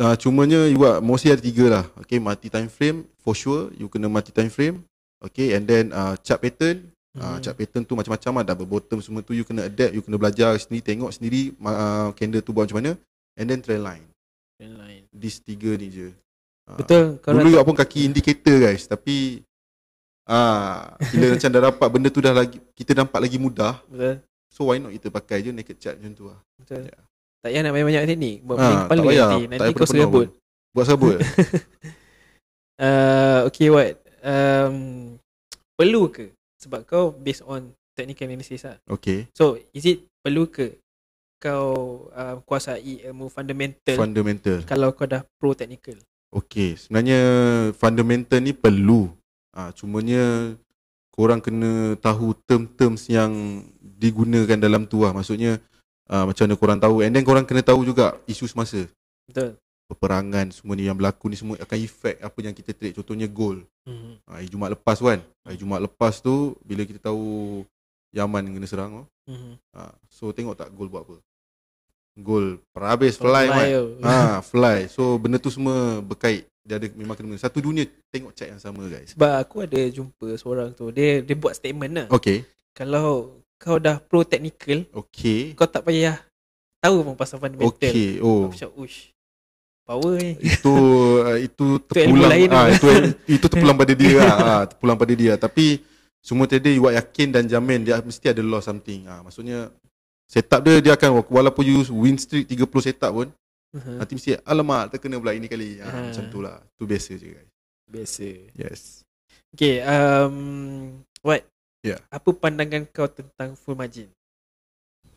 uh, cumanya you buat mostly ada tiga lah okay mati time frame for sure you kena mati time frame okay and then uh, chart pattern hmm. chart pattern tu macam-macam lah double bottom semua tu you kena adapt you kena belajar sendiri tengok sendiri uh, candle tu buat macam mana and then trend line trend line this tiga ni je Betul uh, Dulu tak... pun kaki indicator guys Tapi Ah, bila macam dah dapat benda tu dah lagi kita nampak lagi mudah. Betul. So why not kita pakai je naked chat macam tu lah. Betul. Ya. Tak payah nak banyak-banyak ni. Buat ha, ah, kepala nanti. Nanti kau serabut. Buat serabut. uh, okay what? Um, perlu ke? Sebab kau based on technical analysis lah. Okay. So is it perlu ke? Kau uh, kuasai ilmu fundamental Fundamental Kalau kau dah pro technical Okay Sebenarnya Fundamental ni perlu Ah ha, cumanya korang kena tahu term-terms yang digunakan dalam tu lah. Maksudnya ha, macam mana korang tahu and then korang kena tahu juga isu semasa. Betul. Peperangan semua ni yang berlaku ni semua akan efek apa yang kita trade contohnya gold. Mhm. Ha, hari Jumaat lepas kan. Hari Jumaat lepas tu bila kita tahu Yaman kena serang oh. Mhm. Ha, so tengok tak gold buat apa. Gold perhabis fly, fly kan. Ha fly. So benda tu semua berkait dia ada memang kena satu dunia tengok chat yang sama guys sebab aku ada jumpa seorang tu dia dia buat statement lah okey kalau kau dah pro technical okey kau tak payah tahu pun pasal fundamental okey oh aku macam ush power ni itu uh, itu terpulang ah, itu, ah, itu, itu terpulang pada dia lah. ah, terpulang pada dia tapi semua tadi you yakin dan jamin dia mesti ada law something ah maksudnya setup dia dia akan walaupun you win streak 30 setup pun Uh-huh. Nanti mesti alamak terkena pula ini kali. Ha, uh-huh. Macam tu lah. Tu biasa je guys. Biasa. Yes. Okay. Um, what? Yeah. Apa pandangan kau tentang full margin?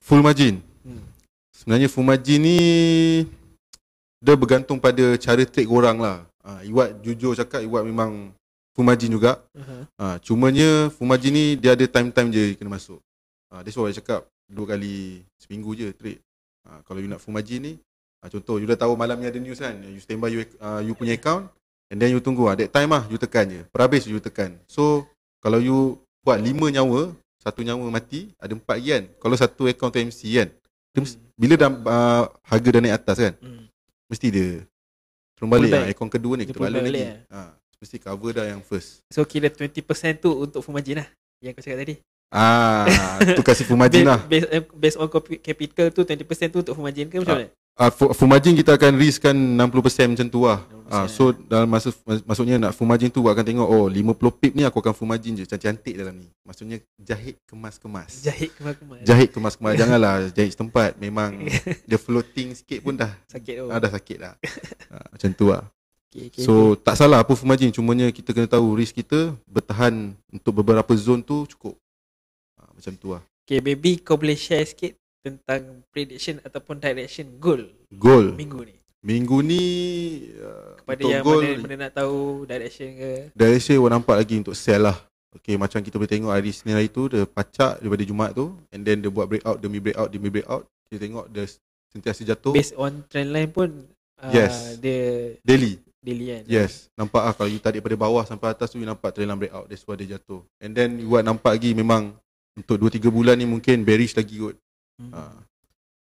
Full margin? Hmm. Sebenarnya full margin ni dia bergantung pada cara trade korang lah. Ha, Iwat jujur cakap Iwat memang full margin juga. Uh-huh. Ha, cumanya full margin ni dia ada time-time je kena masuk. Ha, that's why I cakap dua kali seminggu je trade. Ha, kalau you nak full margin ni Uh, contoh you dah tahu malam ni ada news kan, you stand by you, uh, ah, you punya account and then you tunggu lah. That time lah you tekan je. Perhabis you tekan. So kalau you buat lima nyawa, satu nyawa mati, ada empat yen. Kan? Kalau satu account tu MC kan, hmm. bila dah uh, harga dah naik atas kan, hmm. mesti dia turun balik lah. Account kedua ni dia kita balik lagi. Ya. Ha, mesti cover dah yang first. So kira 20% tu untuk Fumajin lah yang kau cakap tadi. Ah, tu kasi Fumajin lah. Based, eh, based on capital tu 20% tu untuk Fumajin ke macam ah. mana? uh, ah, fumaging kita akan riskan 60% macam tu lah. Ah, so dalam masa maksudnya nak fumaging tu akan tengok oh 50 pip ni aku akan fumaging je cantik-cantik dalam ni. Maksudnya jahit kemas-kemas. Jahit kemas-kemas. Jahit kemas-kemas. Janganlah jahit setempat memang dia floating sikit pun dah sakit oh. ah, dah sakit dah. ah, macam tu lah. Okay, okay. So tak salah apa fumaging cumanya kita kena tahu risk kita bertahan untuk beberapa zone tu cukup. Ah, macam tu lah. Okay baby kau boleh share sikit tentang prediction ataupun direction goal goal minggu ni minggu ni uh, kepada untuk yang goal, mana, mana nak tahu direction ke direction orang nampak lagi untuk sell lah Okay, macam kita boleh tengok hari Senin hari tu, dia pacak daripada Jumaat tu and then dia buat breakout demi breakout demi breakout. Kita tengok dia sentiasa jatuh. Based on trend line pun uh, yes. dia daily. Daily kan? Yes. Yeah. Nampak ah kalau you tarik daripada bawah sampai atas tu, you nampak trend line breakout. That's why dia jatuh. And then you buat nampak lagi memang untuk 2-3 bulan ni mungkin bearish lagi kot. Hmm. Ha.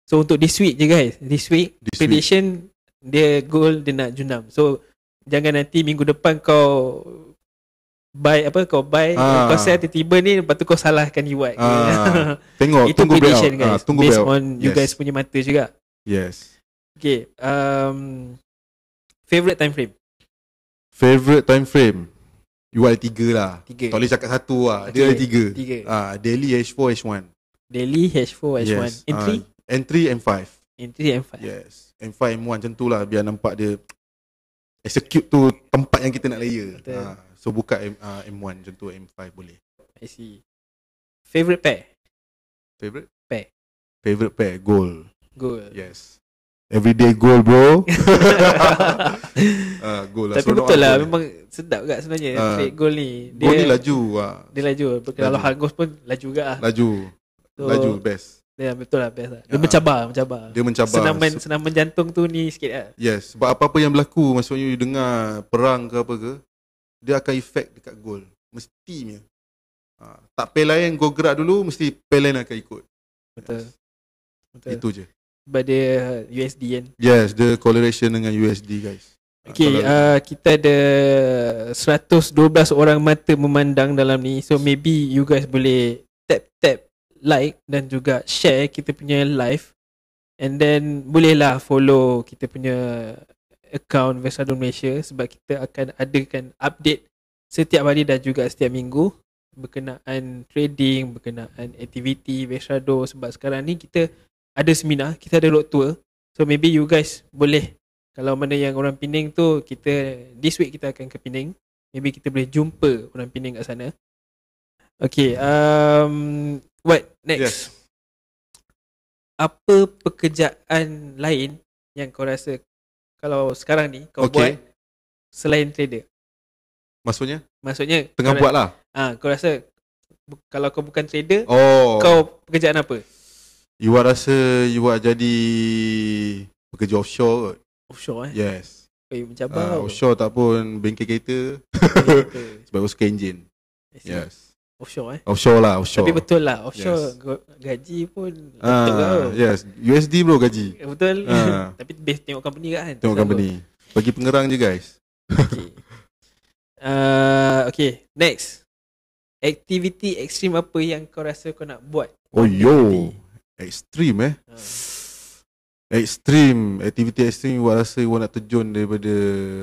So untuk this week je guys This week this Prediction week. Dia goal Dia nak junam So Jangan nanti minggu depan kau Buy apa Kau buy ha. Kau sell tiba-tiba ni Lepas tu kau salahkan you what ha. Tengok Itu tunggu prediction bell. guys ha, tunggu Based bell. on yes. you guys punya mata juga Yes Okay um, Favorite time frame Favorite time frame You ada tiga lah tiga. Tak boleh cakap satu lah okay. Dia ada tiga, tiga. Ha, Daily H4 H1 Daily H4 S1 yes. 3 uh, 3 M5 M3 M5 Yes M5 M1 macam tu lah Biar nampak dia Execute tu Tempat yang kita nak layer uh, ah, So buka M, uh, ah, M1 Macam tu M5 boleh I see Favorite pair Favorite Pair Favorite pair Goal Goal Yes Everyday goal bro uh, ah, Goal lah Tapi Seronok betul lah goal. Memang sedap juga sebenarnya uh, Goal ni dia, Goal ni laju uh, Dia laju Kalau Hargos pun Laju juga lah Laju So, laju best. Ya yeah, betul lah best lah. Dia uh, mencabar, mencabar. Dia mencabar. Senaman so, senaman jantung tu ni sikit lah. Yes, sebab apa-apa yang berlaku maksudnya you dengar perang ke apa ke dia akan efek dekat gol mesti punya. Ha, tak pay lain go gerak dulu mesti pay lain akan ikut. Betul. Yes. betul. Itu je. Sebab dia USD uh, kan. Yes, the correlation dengan USD guys. Ha, okay, uh, kita ada 112 orang mata memandang dalam ni So maybe you guys boleh tap-tap like dan juga share kita punya live and then bolehlah follow kita punya account Versado Malaysia sebab kita akan adakan update setiap hari dan juga setiap minggu berkenaan trading, berkenaan aktiviti Versado sebab sekarang ni kita ada seminar, kita ada road tour so maybe you guys boleh kalau mana yang orang Pening tu kita this week kita akan ke Pening maybe kita boleh jumpa orang Pening kat sana Okay, um, What next? Yes. Apa pekerjaan lain yang kau rasa kalau sekarang ni kau okay. buat selain trader? Maksudnya? Maksudnya tengah buat lah. Ha, kau rasa kalau kau bukan trader, oh. kau pekerjaan apa? You are rasa you are jadi pekerja offshore kot. Offshore eh? Yes. Ah, kau mencabar uh, Offshore ataupun bengkel kereta. Sebab aku engine. Yes. Offshore eh Offshore lah offshore. Tapi betul lah Offshore yes. gaji pun uh, Betul lah Yes USD bro gaji Betul uh. Tapi base tengok company kan Tengok Selalu. company Bagi pengerang je guys Okay uh, Okay Next activity ekstrim apa yang kau rasa kau nak buat Oh yo Ekstrim eh uh extreme activity extreme you rasa you nak terjun daripada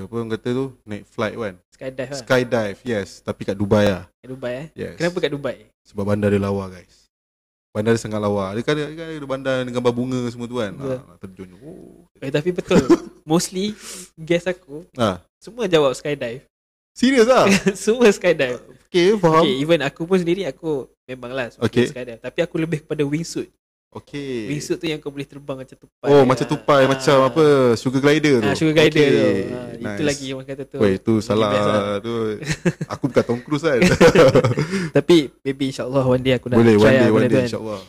apa orang kata tu naik flight kan skydive lah. skydive yes tapi kat Dubai lah kat Dubai eh yes. kenapa kat Dubai sebab bandar dia lawa guys bandar dia sangat lawa dia kan dia, kan bandar dengan gambar bunga semua tu kan yeah. ha, terjun oh. eh tapi betul mostly guess aku ha. semua jawab skydive serius ah semua skydive Okay, faham. Okay, even aku pun sendiri aku memanglah suka okay. skydive tapi aku lebih kepada wingsuit Okay. Wingsuit tu yang kau boleh terbang macam tupai. Oh, ya. macam tupai. Ha. Macam apa? Sugar glider tu. Ha, sugar glider okay. tu. Ha, nice. Itu lagi yang kata tu. Weh, tu salah. Lah. tu. Aku bukan Tom Cruise kan. Tapi, maybe insyaAllah one day aku nak boleh, try. Boleh, one day, one kan. day insyaAllah.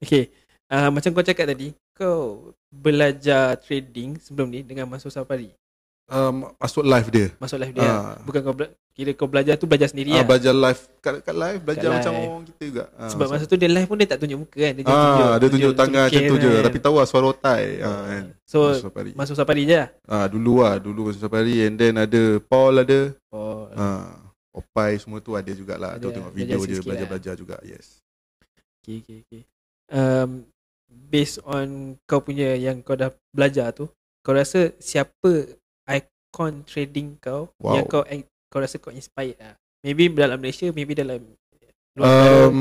Okay. Uh, macam kau cakap tadi, kau belajar trading sebelum ni dengan Masuk Safari um, masuk live dia. Masuk live dia. Uh. Bukan kau kira kau belajar tu belajar sendiri ah. Lah. belajar live kat, kat live belajar kat macam live. orang kita juga. Uh, Sebab masa tu dia live pun dia tak tunjuk muka kan. Dia uh, tunjuk dia tunjuk, tunjuk tangan macam tu je kan. tapi tahu lah suara otai. Uh, kan. so masuk safari. Masuk safari je. Lah. Ah dulu lah dulu masuk safari and then ada Paul ada. Paul. Ah Opai semua tu ada jugaklah. Tu tengok video belajar dia belajar-belajar lah. juga. Yes. Okay, okay, okay. Um, based on kau punya yang kau dah belajar tu, kau rasa siapa icon trading kau wow. yang kau kau rasa kau inspired lah. Maybe dalam Malaysia, maybe dalam um,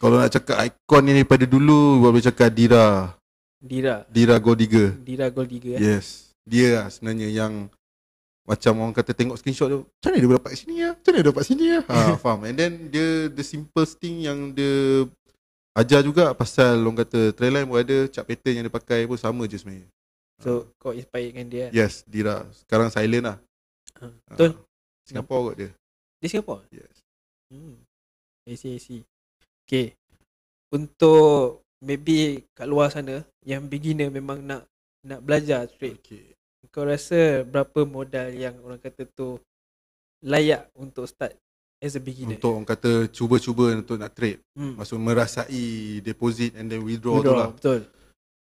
Kalau nak cakap icon ni daripada dulu, boleh cakap Dira. Dira. Dira Goldiga. Dira Goldiga. Eh? Yes. Dia lah sebenarnya yang macam orang kata tengok screenshot tu, macam mana dia dapat sini ya? Macam mana dia dapat sini ya? Ha, faham. And then dia the simplest thing yang dia ajar juga pasal orang kata trailer pun ada, cap pattern yang dia pakai pun sama je sebenarnya. So uh. kau inspired dengan dia Yes Dira Sekarang silent lah ah. Ah, Betul uh. uh. Singapura kot dia Di Singapura? Yes hmm. I see I see Okay Untuk Maybe kat luar sana Yang beginner memang nak Nak belajar trade. okay. Kau rasa berapa modal yang orang kata tu Layak untuk start As a beginner Untuk orang kata Cuba-cuba untuk nak trade hmm. Maksud merasai Deposit and then withdraw, withdraw tu lah Betul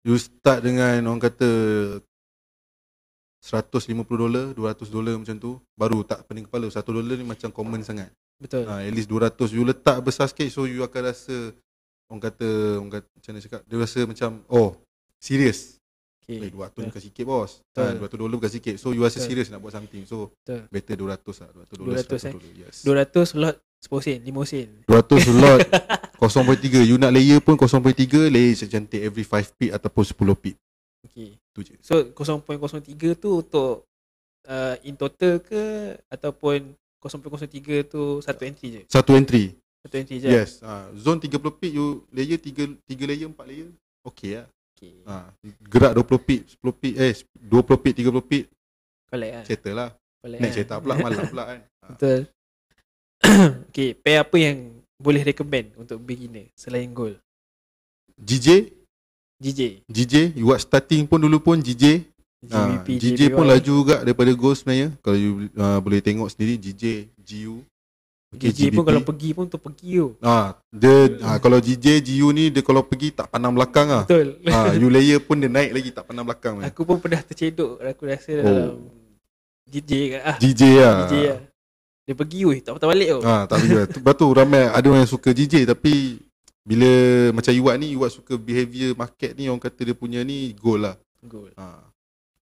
you start dengan orang kata 150 dolar, 200 dolar macam tu, baru tak pening kepala. 1 dolar ni macam common sangat. Betul. Ha, at least 200 you letak besar sikit so you akan rasa orang kata orang kata macam mana cakap, dia rasa macam oh, serious. Okey. Eh, 200 Betul. bukan sikit bos. Ha, Betul. Ha, 200 dolar bukan sikit. So you rasa serius nak buat something. So Betul. better 200 lah, 200 dolar. 200, 200, eh. yes. 200 lot 10 sen, 5 sen 200 lot 0.3 You nak layer pun 0.3 Layer secantik every 5 pit Ataupun 10 pit Okay Tu je So 0.03 tu untuk uh, In total ke Ataupun 0.03 tu Satu entry je Satu entry Satu entry je Yes uh, Zone 30 pit you Layer 3, 3 layer 4 layer Okay lah okay. Uh, ah, Gerak 20 pit 10 pit Eh 20 pit 30 pit Collect lah Settle lah Collect Next lah. cerita pula Malam pula kan uh. Betul okay, pair apa yang boleh recommend untuk beginner selain goal? GJ? GJ. GJ, you watch starting pun dulu pun GJ. GVP, uh, pun laju juga daripada goal sebenarnya. Kalau you uh, boleh tengok sendiri, GJ, GU. Okay, GJ pun kalau pergi pun tu pergi tu. Ah, dia ah, kalau GJ GU ni dia kalau pergi tak pandang belakang ah. Betul. Ah, you layer pun dia naik lagi tak pandang belakang. Aku pun pernah tercedok aku rasa oh. dalam GJ ah. GJ ah. GJ ah. Dia pergi weh Tak patah balik tau ha, Tak pergi lah Lepas tu ramai Ada orang yang suka JJ Tapi Bila macam Iwat ni Iwat suka behaviour market ni Orang kata dia punya ni Goal lah Goal ha. Ah,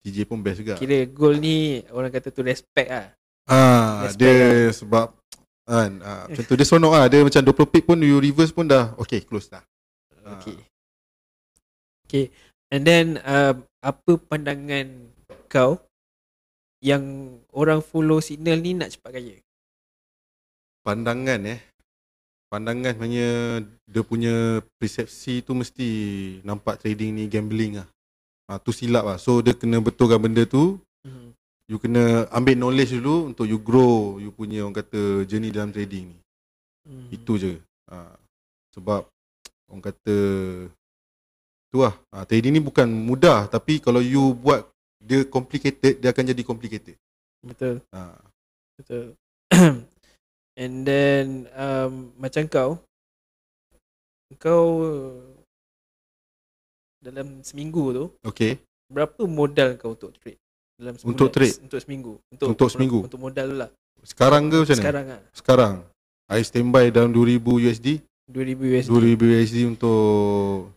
JJ pun best juga Kira goal ni Orang kata tu respect lah ha, respect Dia lah. sebab kan, ha, Macam tu dia sonok lah Dia macam 20 pick pun You reverse pun dah Okay close dah ha. Okay Okay And then uh, Apa pandangan Kau yang orang follow signal ni nak cepat kaya. Uh, pandangan eh pandangan maknanya dia punya persepsi tu mesti nampak trading ni gambling lah. ah. Ha, tu silap lah. So dia kena betulkan benda tu. Mhm. You kena ambil knowledge dulu untuk you grow you punya orang kata journey dalam trading ni. hmm Itu je. Ha, sebab orang kata tu lah. Ha, trading ni bukan mudah tapi kalau you buat dia complicated dia akan jadi complicated. Betul. Ha. Betul. And then um, macam kau, kau dalam seminggu tu, okay. berapa modal kau untuk trade? Dalam seminggu, untuk trade? Untuk seminggu. Untuk, untuk seminggu? Untuk modal tu lah. Sekarang ke macam Sekarang mana? Lah. Sekarang Sekarang. I standby dalam 2000 USD. 2000 USD. 2000 USD untuk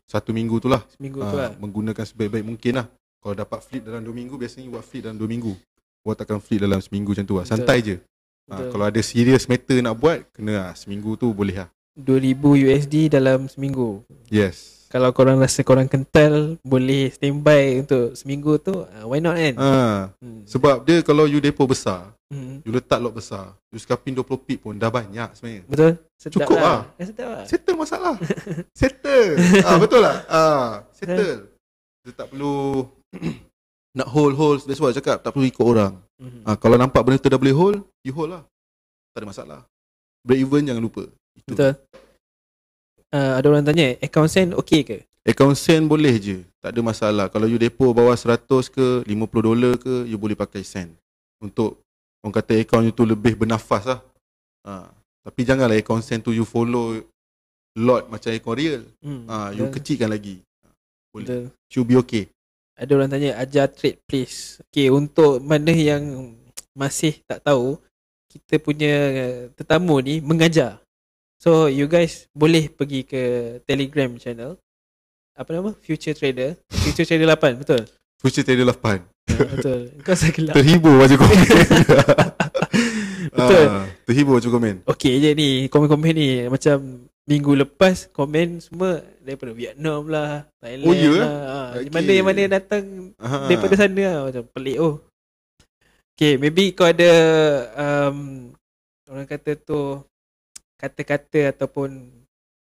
satu minggu tu lah. Seminggu tu ah, lah. Menggunakan sebaik-baik mungkin lah. Kalau dapat flip dalam 2 minggu, biasanya buat flip dalam 2 minggu. Buat takkan flip dalam seminggu macam tu lah. Santai Betul. je. Ha, kalau ada serious matter nak buat, kena lah, seminggu tu boleh lah. 2000 USD dalam seminggu. Yes. Kalau korang rasa korang kental, boleh standby untuk seminggu tu, ah, why not kan? Ha, hmm. Sebab dia kalau you depo besar, hmm. you letak lot besar, you skapin 20 pip pun dah banyak sebenarnya. Betul? Sedap Cukup lah. lah. Eh, sedap lah. Settle masalah. settle. ha, betul lah. Ah, ha, settle. Eh. Dia tak perlu nak hold hold that's why cakap tak perlu ikut orang mm-hmm. ha, kalau nampak benda tu dah boleh hold you hold lah tak ada masalah break even jangan lupa itu. betul uh, ada orang tanya account send okey ke account send boleh je tak ada masalah kalau you depo bawah 100 ke 50 dolar ke you boleh pakai send untuk orang kata account you tu lebih bernafas lah ha. tapi janganlah account send tu you follow lot macam account real mm, ha, you betul. kecilkan lagi boleh betul. you be okay ada orang tanya ajar trade please. Okay, untuk mana yang masih tak tahu kita punya eh, tetamu ni mengajar. So you guys boleh pergi ke Telegram channel apa nama Future Trader Future Trader 8 betul? Future Trader 8 ya, ah, Betul Kau saya gelap Terhibur baca komen Betul uh, Terhibur baca komen Okay je ni Komen-komen ni Macam minggu lepas komen semua daripada Vietnam lah, Thailand oh, yeah? lah. Ah, okay. Yang mana yang mana datang Aha. daripada sana lah. macam pelik oh. Okay, maybe kau ada um, orang kata tu kata-kata ataupun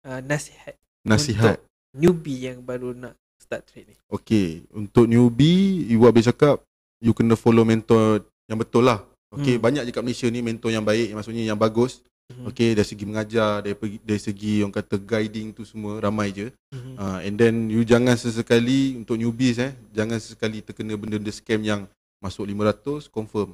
uh, nasihat. Nasihat. Untuk newbie yang baru nak start trade ni. Okay, untuk newbie, you habis cakap, you kena follow mentor yang betul lah. Okay, hmm. banyak je kat Malaysia ni mentor yang baik, maksudnya yang bagus mm-hmm. okay dari segi mengajar dari, dari segi orang kata guiding tu semua ramai je mm-hmm. uh, and then you jangan sesekali untuk newbies eh jangan sesekali terkena benda-benda scam yang masuk 500 confirm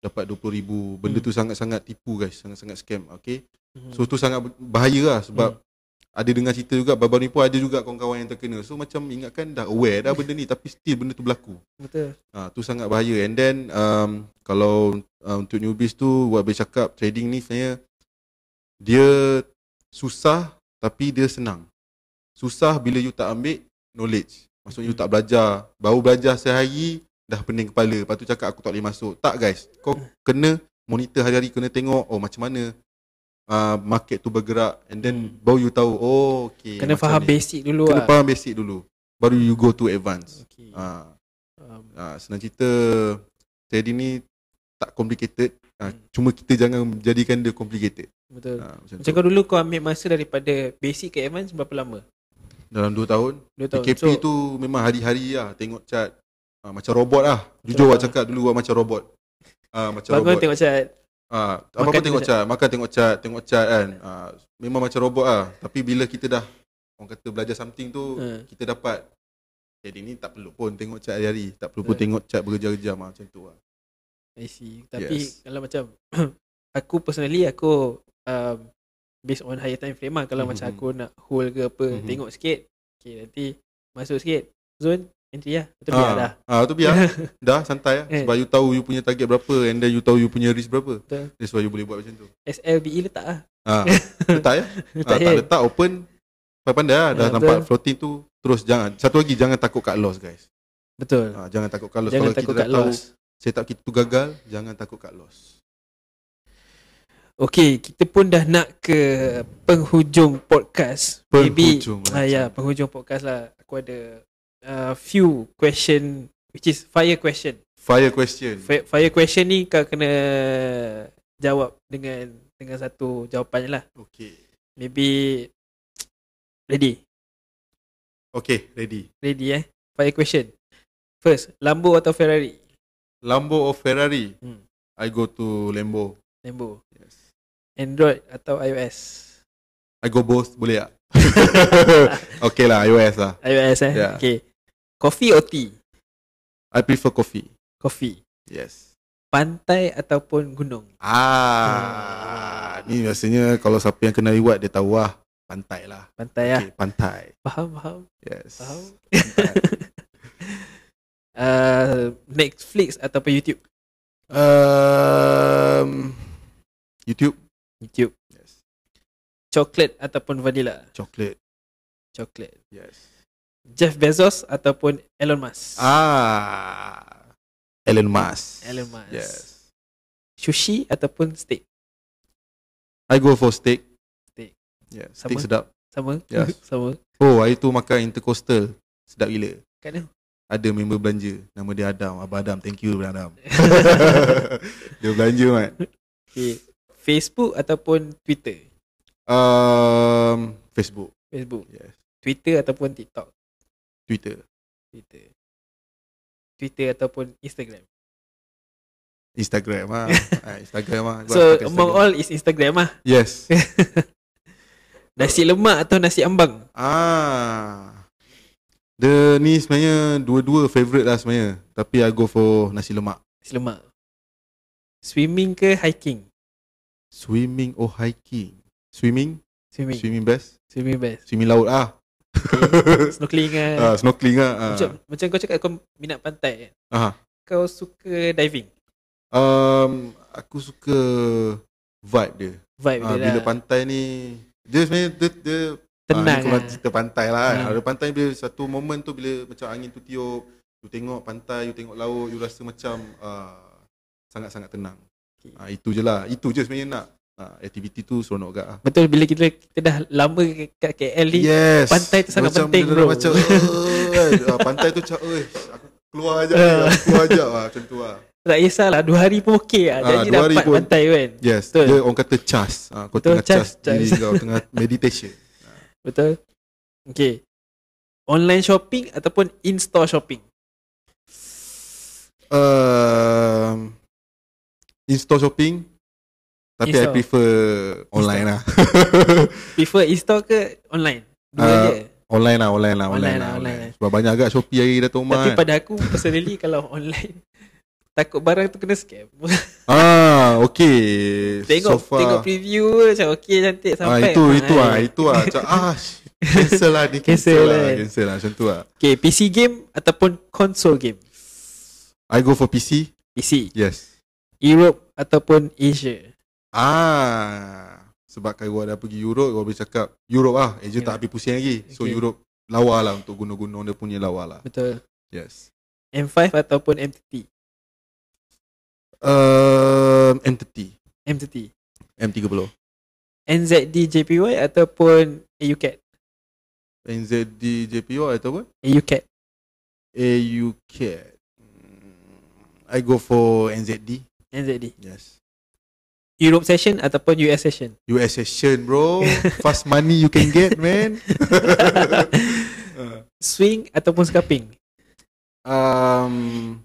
dapat 20000 benda mm-hmm. tu sangat-sangat tipu guys sangat-sangat scam okay mm-hmm. so tu sangat bahaya lah sebab mm-hmm. Ada dengar cerita juga Baru-baru ni pun ada juga Kawan-kawan yang terkena So macam ingatkan Dah aware dah benda ni Tapi still benda tu berlaku Betul ha, Tu sangat bahaya And then um, Kalau uh, Untuk newbies tu Buat boleh cakap Trading ni sebenarnya dia susah tapi dia senang. Susah bila you tak ambil knowledge. Maksudnya you tak belajar. Baru belajar sehari, dah pening kepala. Lepas tu cakap aku tak boleh masuk. Tak guys. Kau kena monitor hari-hari. Kena tengok, oh macam mana uh, market tu bergerak. And then hmm. baru you tahu, oh okay. Kena faham ni. basic dulu kena lah. faham basic dulu. Baru you go to advance. Okay. Uh, uh, senang cerita, trading ni tak complicated. Ha, cuma kita jangan jadikan dia complicated. Betul. Ha, macam macam kau dulu kau ambil masa daripada basic ke advance berapa lama? Dalam 2 tahun. 2 so, tu memang hari-hari lah tengok chat. Ha, ah, macam robot lah. Jujur awak cakap dulu awak macam robot. Ha, macam Bagus robot. tengok chat. Ha, apa-apa tengok chat. chat. Makan tengok chat. Tengok chat kan. Ha, memang macam robot ah. Tapi bila kita dah orang kata belajar something tu, hmm. kita dapat jadi eh, ni tak perlu pun tengok chat hari-hari. Tak perlu hmm. pun ha. tengok chat berjam-jam macam tu lah. I see. Tapi yes. kalau macam aku personally aku um, based on higher time frame lah. Kalau mm-hmm. macam aku nak hold ke apa, mm-hmm. tengok sikit. Okay, nanti masuk sikit. Zone, entry lah. Itu biar ha. dah. Ha, itu biar. dah, santai lah. Eh. Sebab you tahu you punya target berapa and then you tahu you punya risk berapa. Betul. That's why you boleh buat macam tu. SLBE letak lah. Ha. Letak ya? letak ha, tak eh. letak, open. Pandai-pandai lah. Dah ha, nampak betul. floating tu. Terus jangan. Satu lagi, jangan takut kat loss guys. Betul. Ha, jangan takut kat Jangan kalau takut kita kat Tahu, saya tak kita tu gagal, jangan takut kat loss. Okay, kita pun dah nak ke penghujung podcast. Penghujung. Maybe, lah. ah, ya, penghujung podcast lah. Aku ada a uh, few question which is fire question. Fire question. Fire, fire question ni kau kena jawab dengan dengan satu jawapan lah. Okay. Maybe ready. Okay, ready. Ready eh. Fire question. First, Lambo atau Ferrari? Lambo or Ferrari? Hmm. I go to Lambo. Lambo. Yes. Android atau iOS? I go both, boleh tak? okay lah, iOS lah. iOS eh? Yeah. Okay. Coffee or tea? I prefer coffee. Coffee. Yes. Pantai ataupun gunung? Ah, hmm. ni biasanya kalau siapa yang kena iwat, dia tahu lah. Pantai lah. Pantai lah. okay, lah. Pantai. Faham, faham. Yes. Faham. Pantai. uh, Netflix ataupun YouTube? Um, YouTube. YouTube. Yes. Chocolate ataupun vanilla? Chocolate. Chocolate. Yes. Jeff Bezos ataupun Elon Musk? Ah. Elon Musk. Elon Musk. Yes. Sushi ataupun steak? I go for steak. Steak. Yeah, steak sama? sedap. Sama? Yes. sama. Oh, hari tu makan intercoastal. Sedap gila. Kat mana? ada member belanja nama dia Adam Abah Adam thank you Abang Adam dia belanja mat okay. Facebook ataupun Twitter um, Facebook Facebook yes. Twitter ataupun TikTok Twitter Twitter Twitter ataupun Instagram Instagram ah, ah Instagram ah so Instagram. among all is Instagram ah yes nasi lemak atau nasi ambang ah dia ni sebenarnya dua-dua favourite lah sebenarnya. Tapi I go for nasi lemak. Nasi lemak. Swimming ke hiking? Swimming or oh hiking? Swimming? Swimming. Swimming best? Swimming best. Swimming laut ah. Okay. snorkeling ah. Ah, snorkeling lah, ah. Macam, macam kau cakap kau minat pantai. Ah. Kau suka diving? Um, aku suka vibe dia. Vibe ah, dia bila lah. Bila pantai ni, dia sebenarnya dia, dia Tenang ha, cerita eh. pantai lah kan. Hmm. Ada pantai bila satu moment tu bila macam angin tu tiup, you tengok pantai, you tengok laut, you rasa macam uh, sangat-sangat tenang. Okay. Ha, ah, itu je lah. Itu je sebenarnya nak. Uh, aktiviti tu seronok gak. Lah. Betul bila kita kita dah lama kat KL ni, yes. pantai tu sangat macam penting bro. Macam uh, pantai tu macam, aku keluar aja, aku keluar aja lah, macam tu lah. Tak kisahlah, dua hari pun okey lah. Jadi dapat pun, pantai kan. Yes, Betul. dia orang kata charge. Ha, kau Betul, tengah charge, charge. diri kau, tengah meditation. Betul? Okay. Online shopping ataupun in-store shopping? Um, in-store shopping. Tapi in I prefer online lah. prefer in-store ke online? Dua uh, je. Online lah, online lah. Online, online lah, lah online. Lah. Sebab banyak agak Shopee hari datang rumah. Tapi kan. pada aku, personally, kalau online, takut barang tu kena scam. Ah, okey. Tengok so far. tengok preview macam okey cantik ah, sampai. Ah, itu itu ah, ah eh. itu ah. Macam ah, cancel lah ni cancel, cancel lah, kan. cancel lah macam tu ah. Okey, PC game ataupun console game? I go for PC. PC. Yes. Europe ataupun Asia? Ah, sebab kalau gua dah pergi Europe, gua boleh cakap Europe ah, Asia eh, yeah. tak habis pusing lagi. So okay. Europe lawa lah untuk gunung-gunung dia punya lawa lah. Betul. Yes. M5 ataupun m3 M30. M30. M30. NZD JPY ataupun AUCAD? NZD JPY ataupun? AUCAD. AUCAD. Hmm, I go for NZD. NZD. Yes. Europe session ataupun US session? US session bro. Fast money you can get man. Uh. swing ataupun scalping? Um,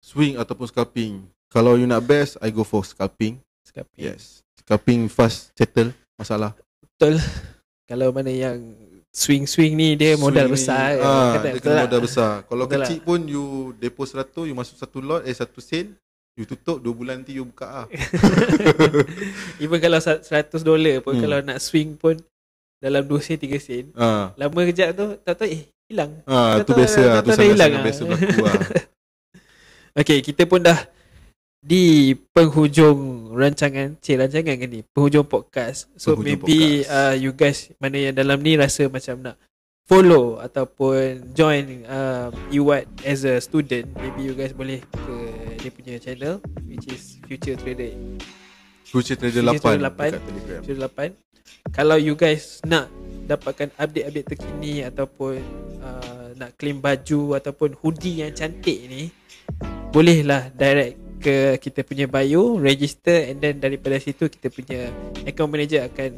swing ataupun scalping. Kalau you nak best, I go for scalping. Scalping. Yes. Scalping fast settle masalah. Betul. Kalau mana yang swing-swing ni dia swing modal besar. Eh. Ah, kata, dia betul kena lah. modal besar. Kalau betul lah. kecil lah. pun you depo 100, you masuk satu lot eh satu sen, you tutup dua bulan nanti you buka ah. Even kalau 100 dolar pun hmm. kalau nak swing pun dalam dua sen tiga sen. Ah. Lama kejap tu tak tahu eh hilang. Ah, tu biasa lah. lah tu sangat-sangat biasa ah. berlaku ah. Okay, kita pun dah di penghujung rancangan, cik rancangan kan ni, penghujung podcast. So penghujung maybe podcast. Uh, you guys mana yang dalam ni rasa macam nak follow ataupun join uh, UAT as a student, maybe you guys boleh ke dia punya channel which is Future Trader. Future Trader 8. Future Trader 8. Dekat Future 8. Kalau you guys nak dapatkan update-update terkini ataupun uh, nak claim baju ataupun hoodie yang cantik ni bolehlah direct ke kita punya bio register and then daripada situ kita punya account manager akan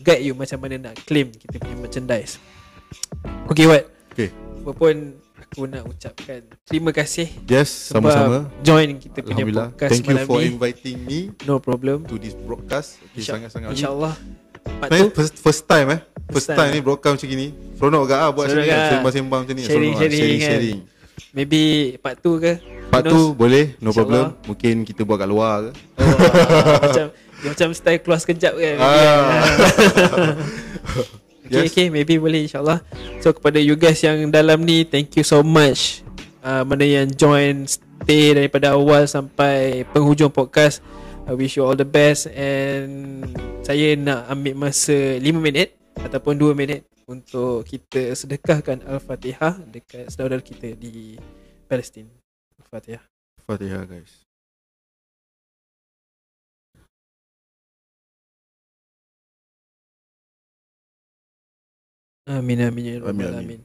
guide you macam mana nak claim kita punya merchandise Okay what okey walaupun aku nak ucapkan terima kasih yes sama-sama join kita punya podcast thank you for inviting me no problem to this broadcast okay, Insya- sangat-sangat insyaallah Part first, first time eh First, first time, time ni broadcast macam ah, ni. Seronok agak lah buat sharing Sembang-sembang macam ni Sharing-sharing ah, kan. Maybe part 2 ke Part tu boleh No Insya problem Allah. Mungkin kita buat kat luar ke oh, macam, dia macam style keluar sekejap kan ah. Okay, yes. okay, maybe boleh insyaAllah So kepada you guys yang dalam ni Thank you so much uh, Mana yang join stay daripada awal Sampai penghujung podcast I wish you all the best And saya nak ambil masa 5 minit Ataupun 2 minit Untuk kita sedekahkan Al-Fatihah Dekat saudara kita di Palestine. Fatiha, Fatihah guys. Amin amin ya rabbal alamin. Amin.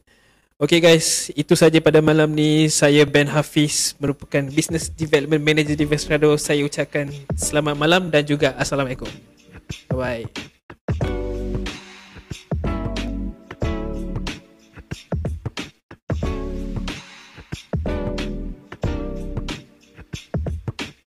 Okay guys, itu saja pada malam ni. Saya Ben Hafiz merupakan Business Development Manager di Vestrado. Saya ucapkan selamat malam dan juga Assalamualaikum. Bye-bye.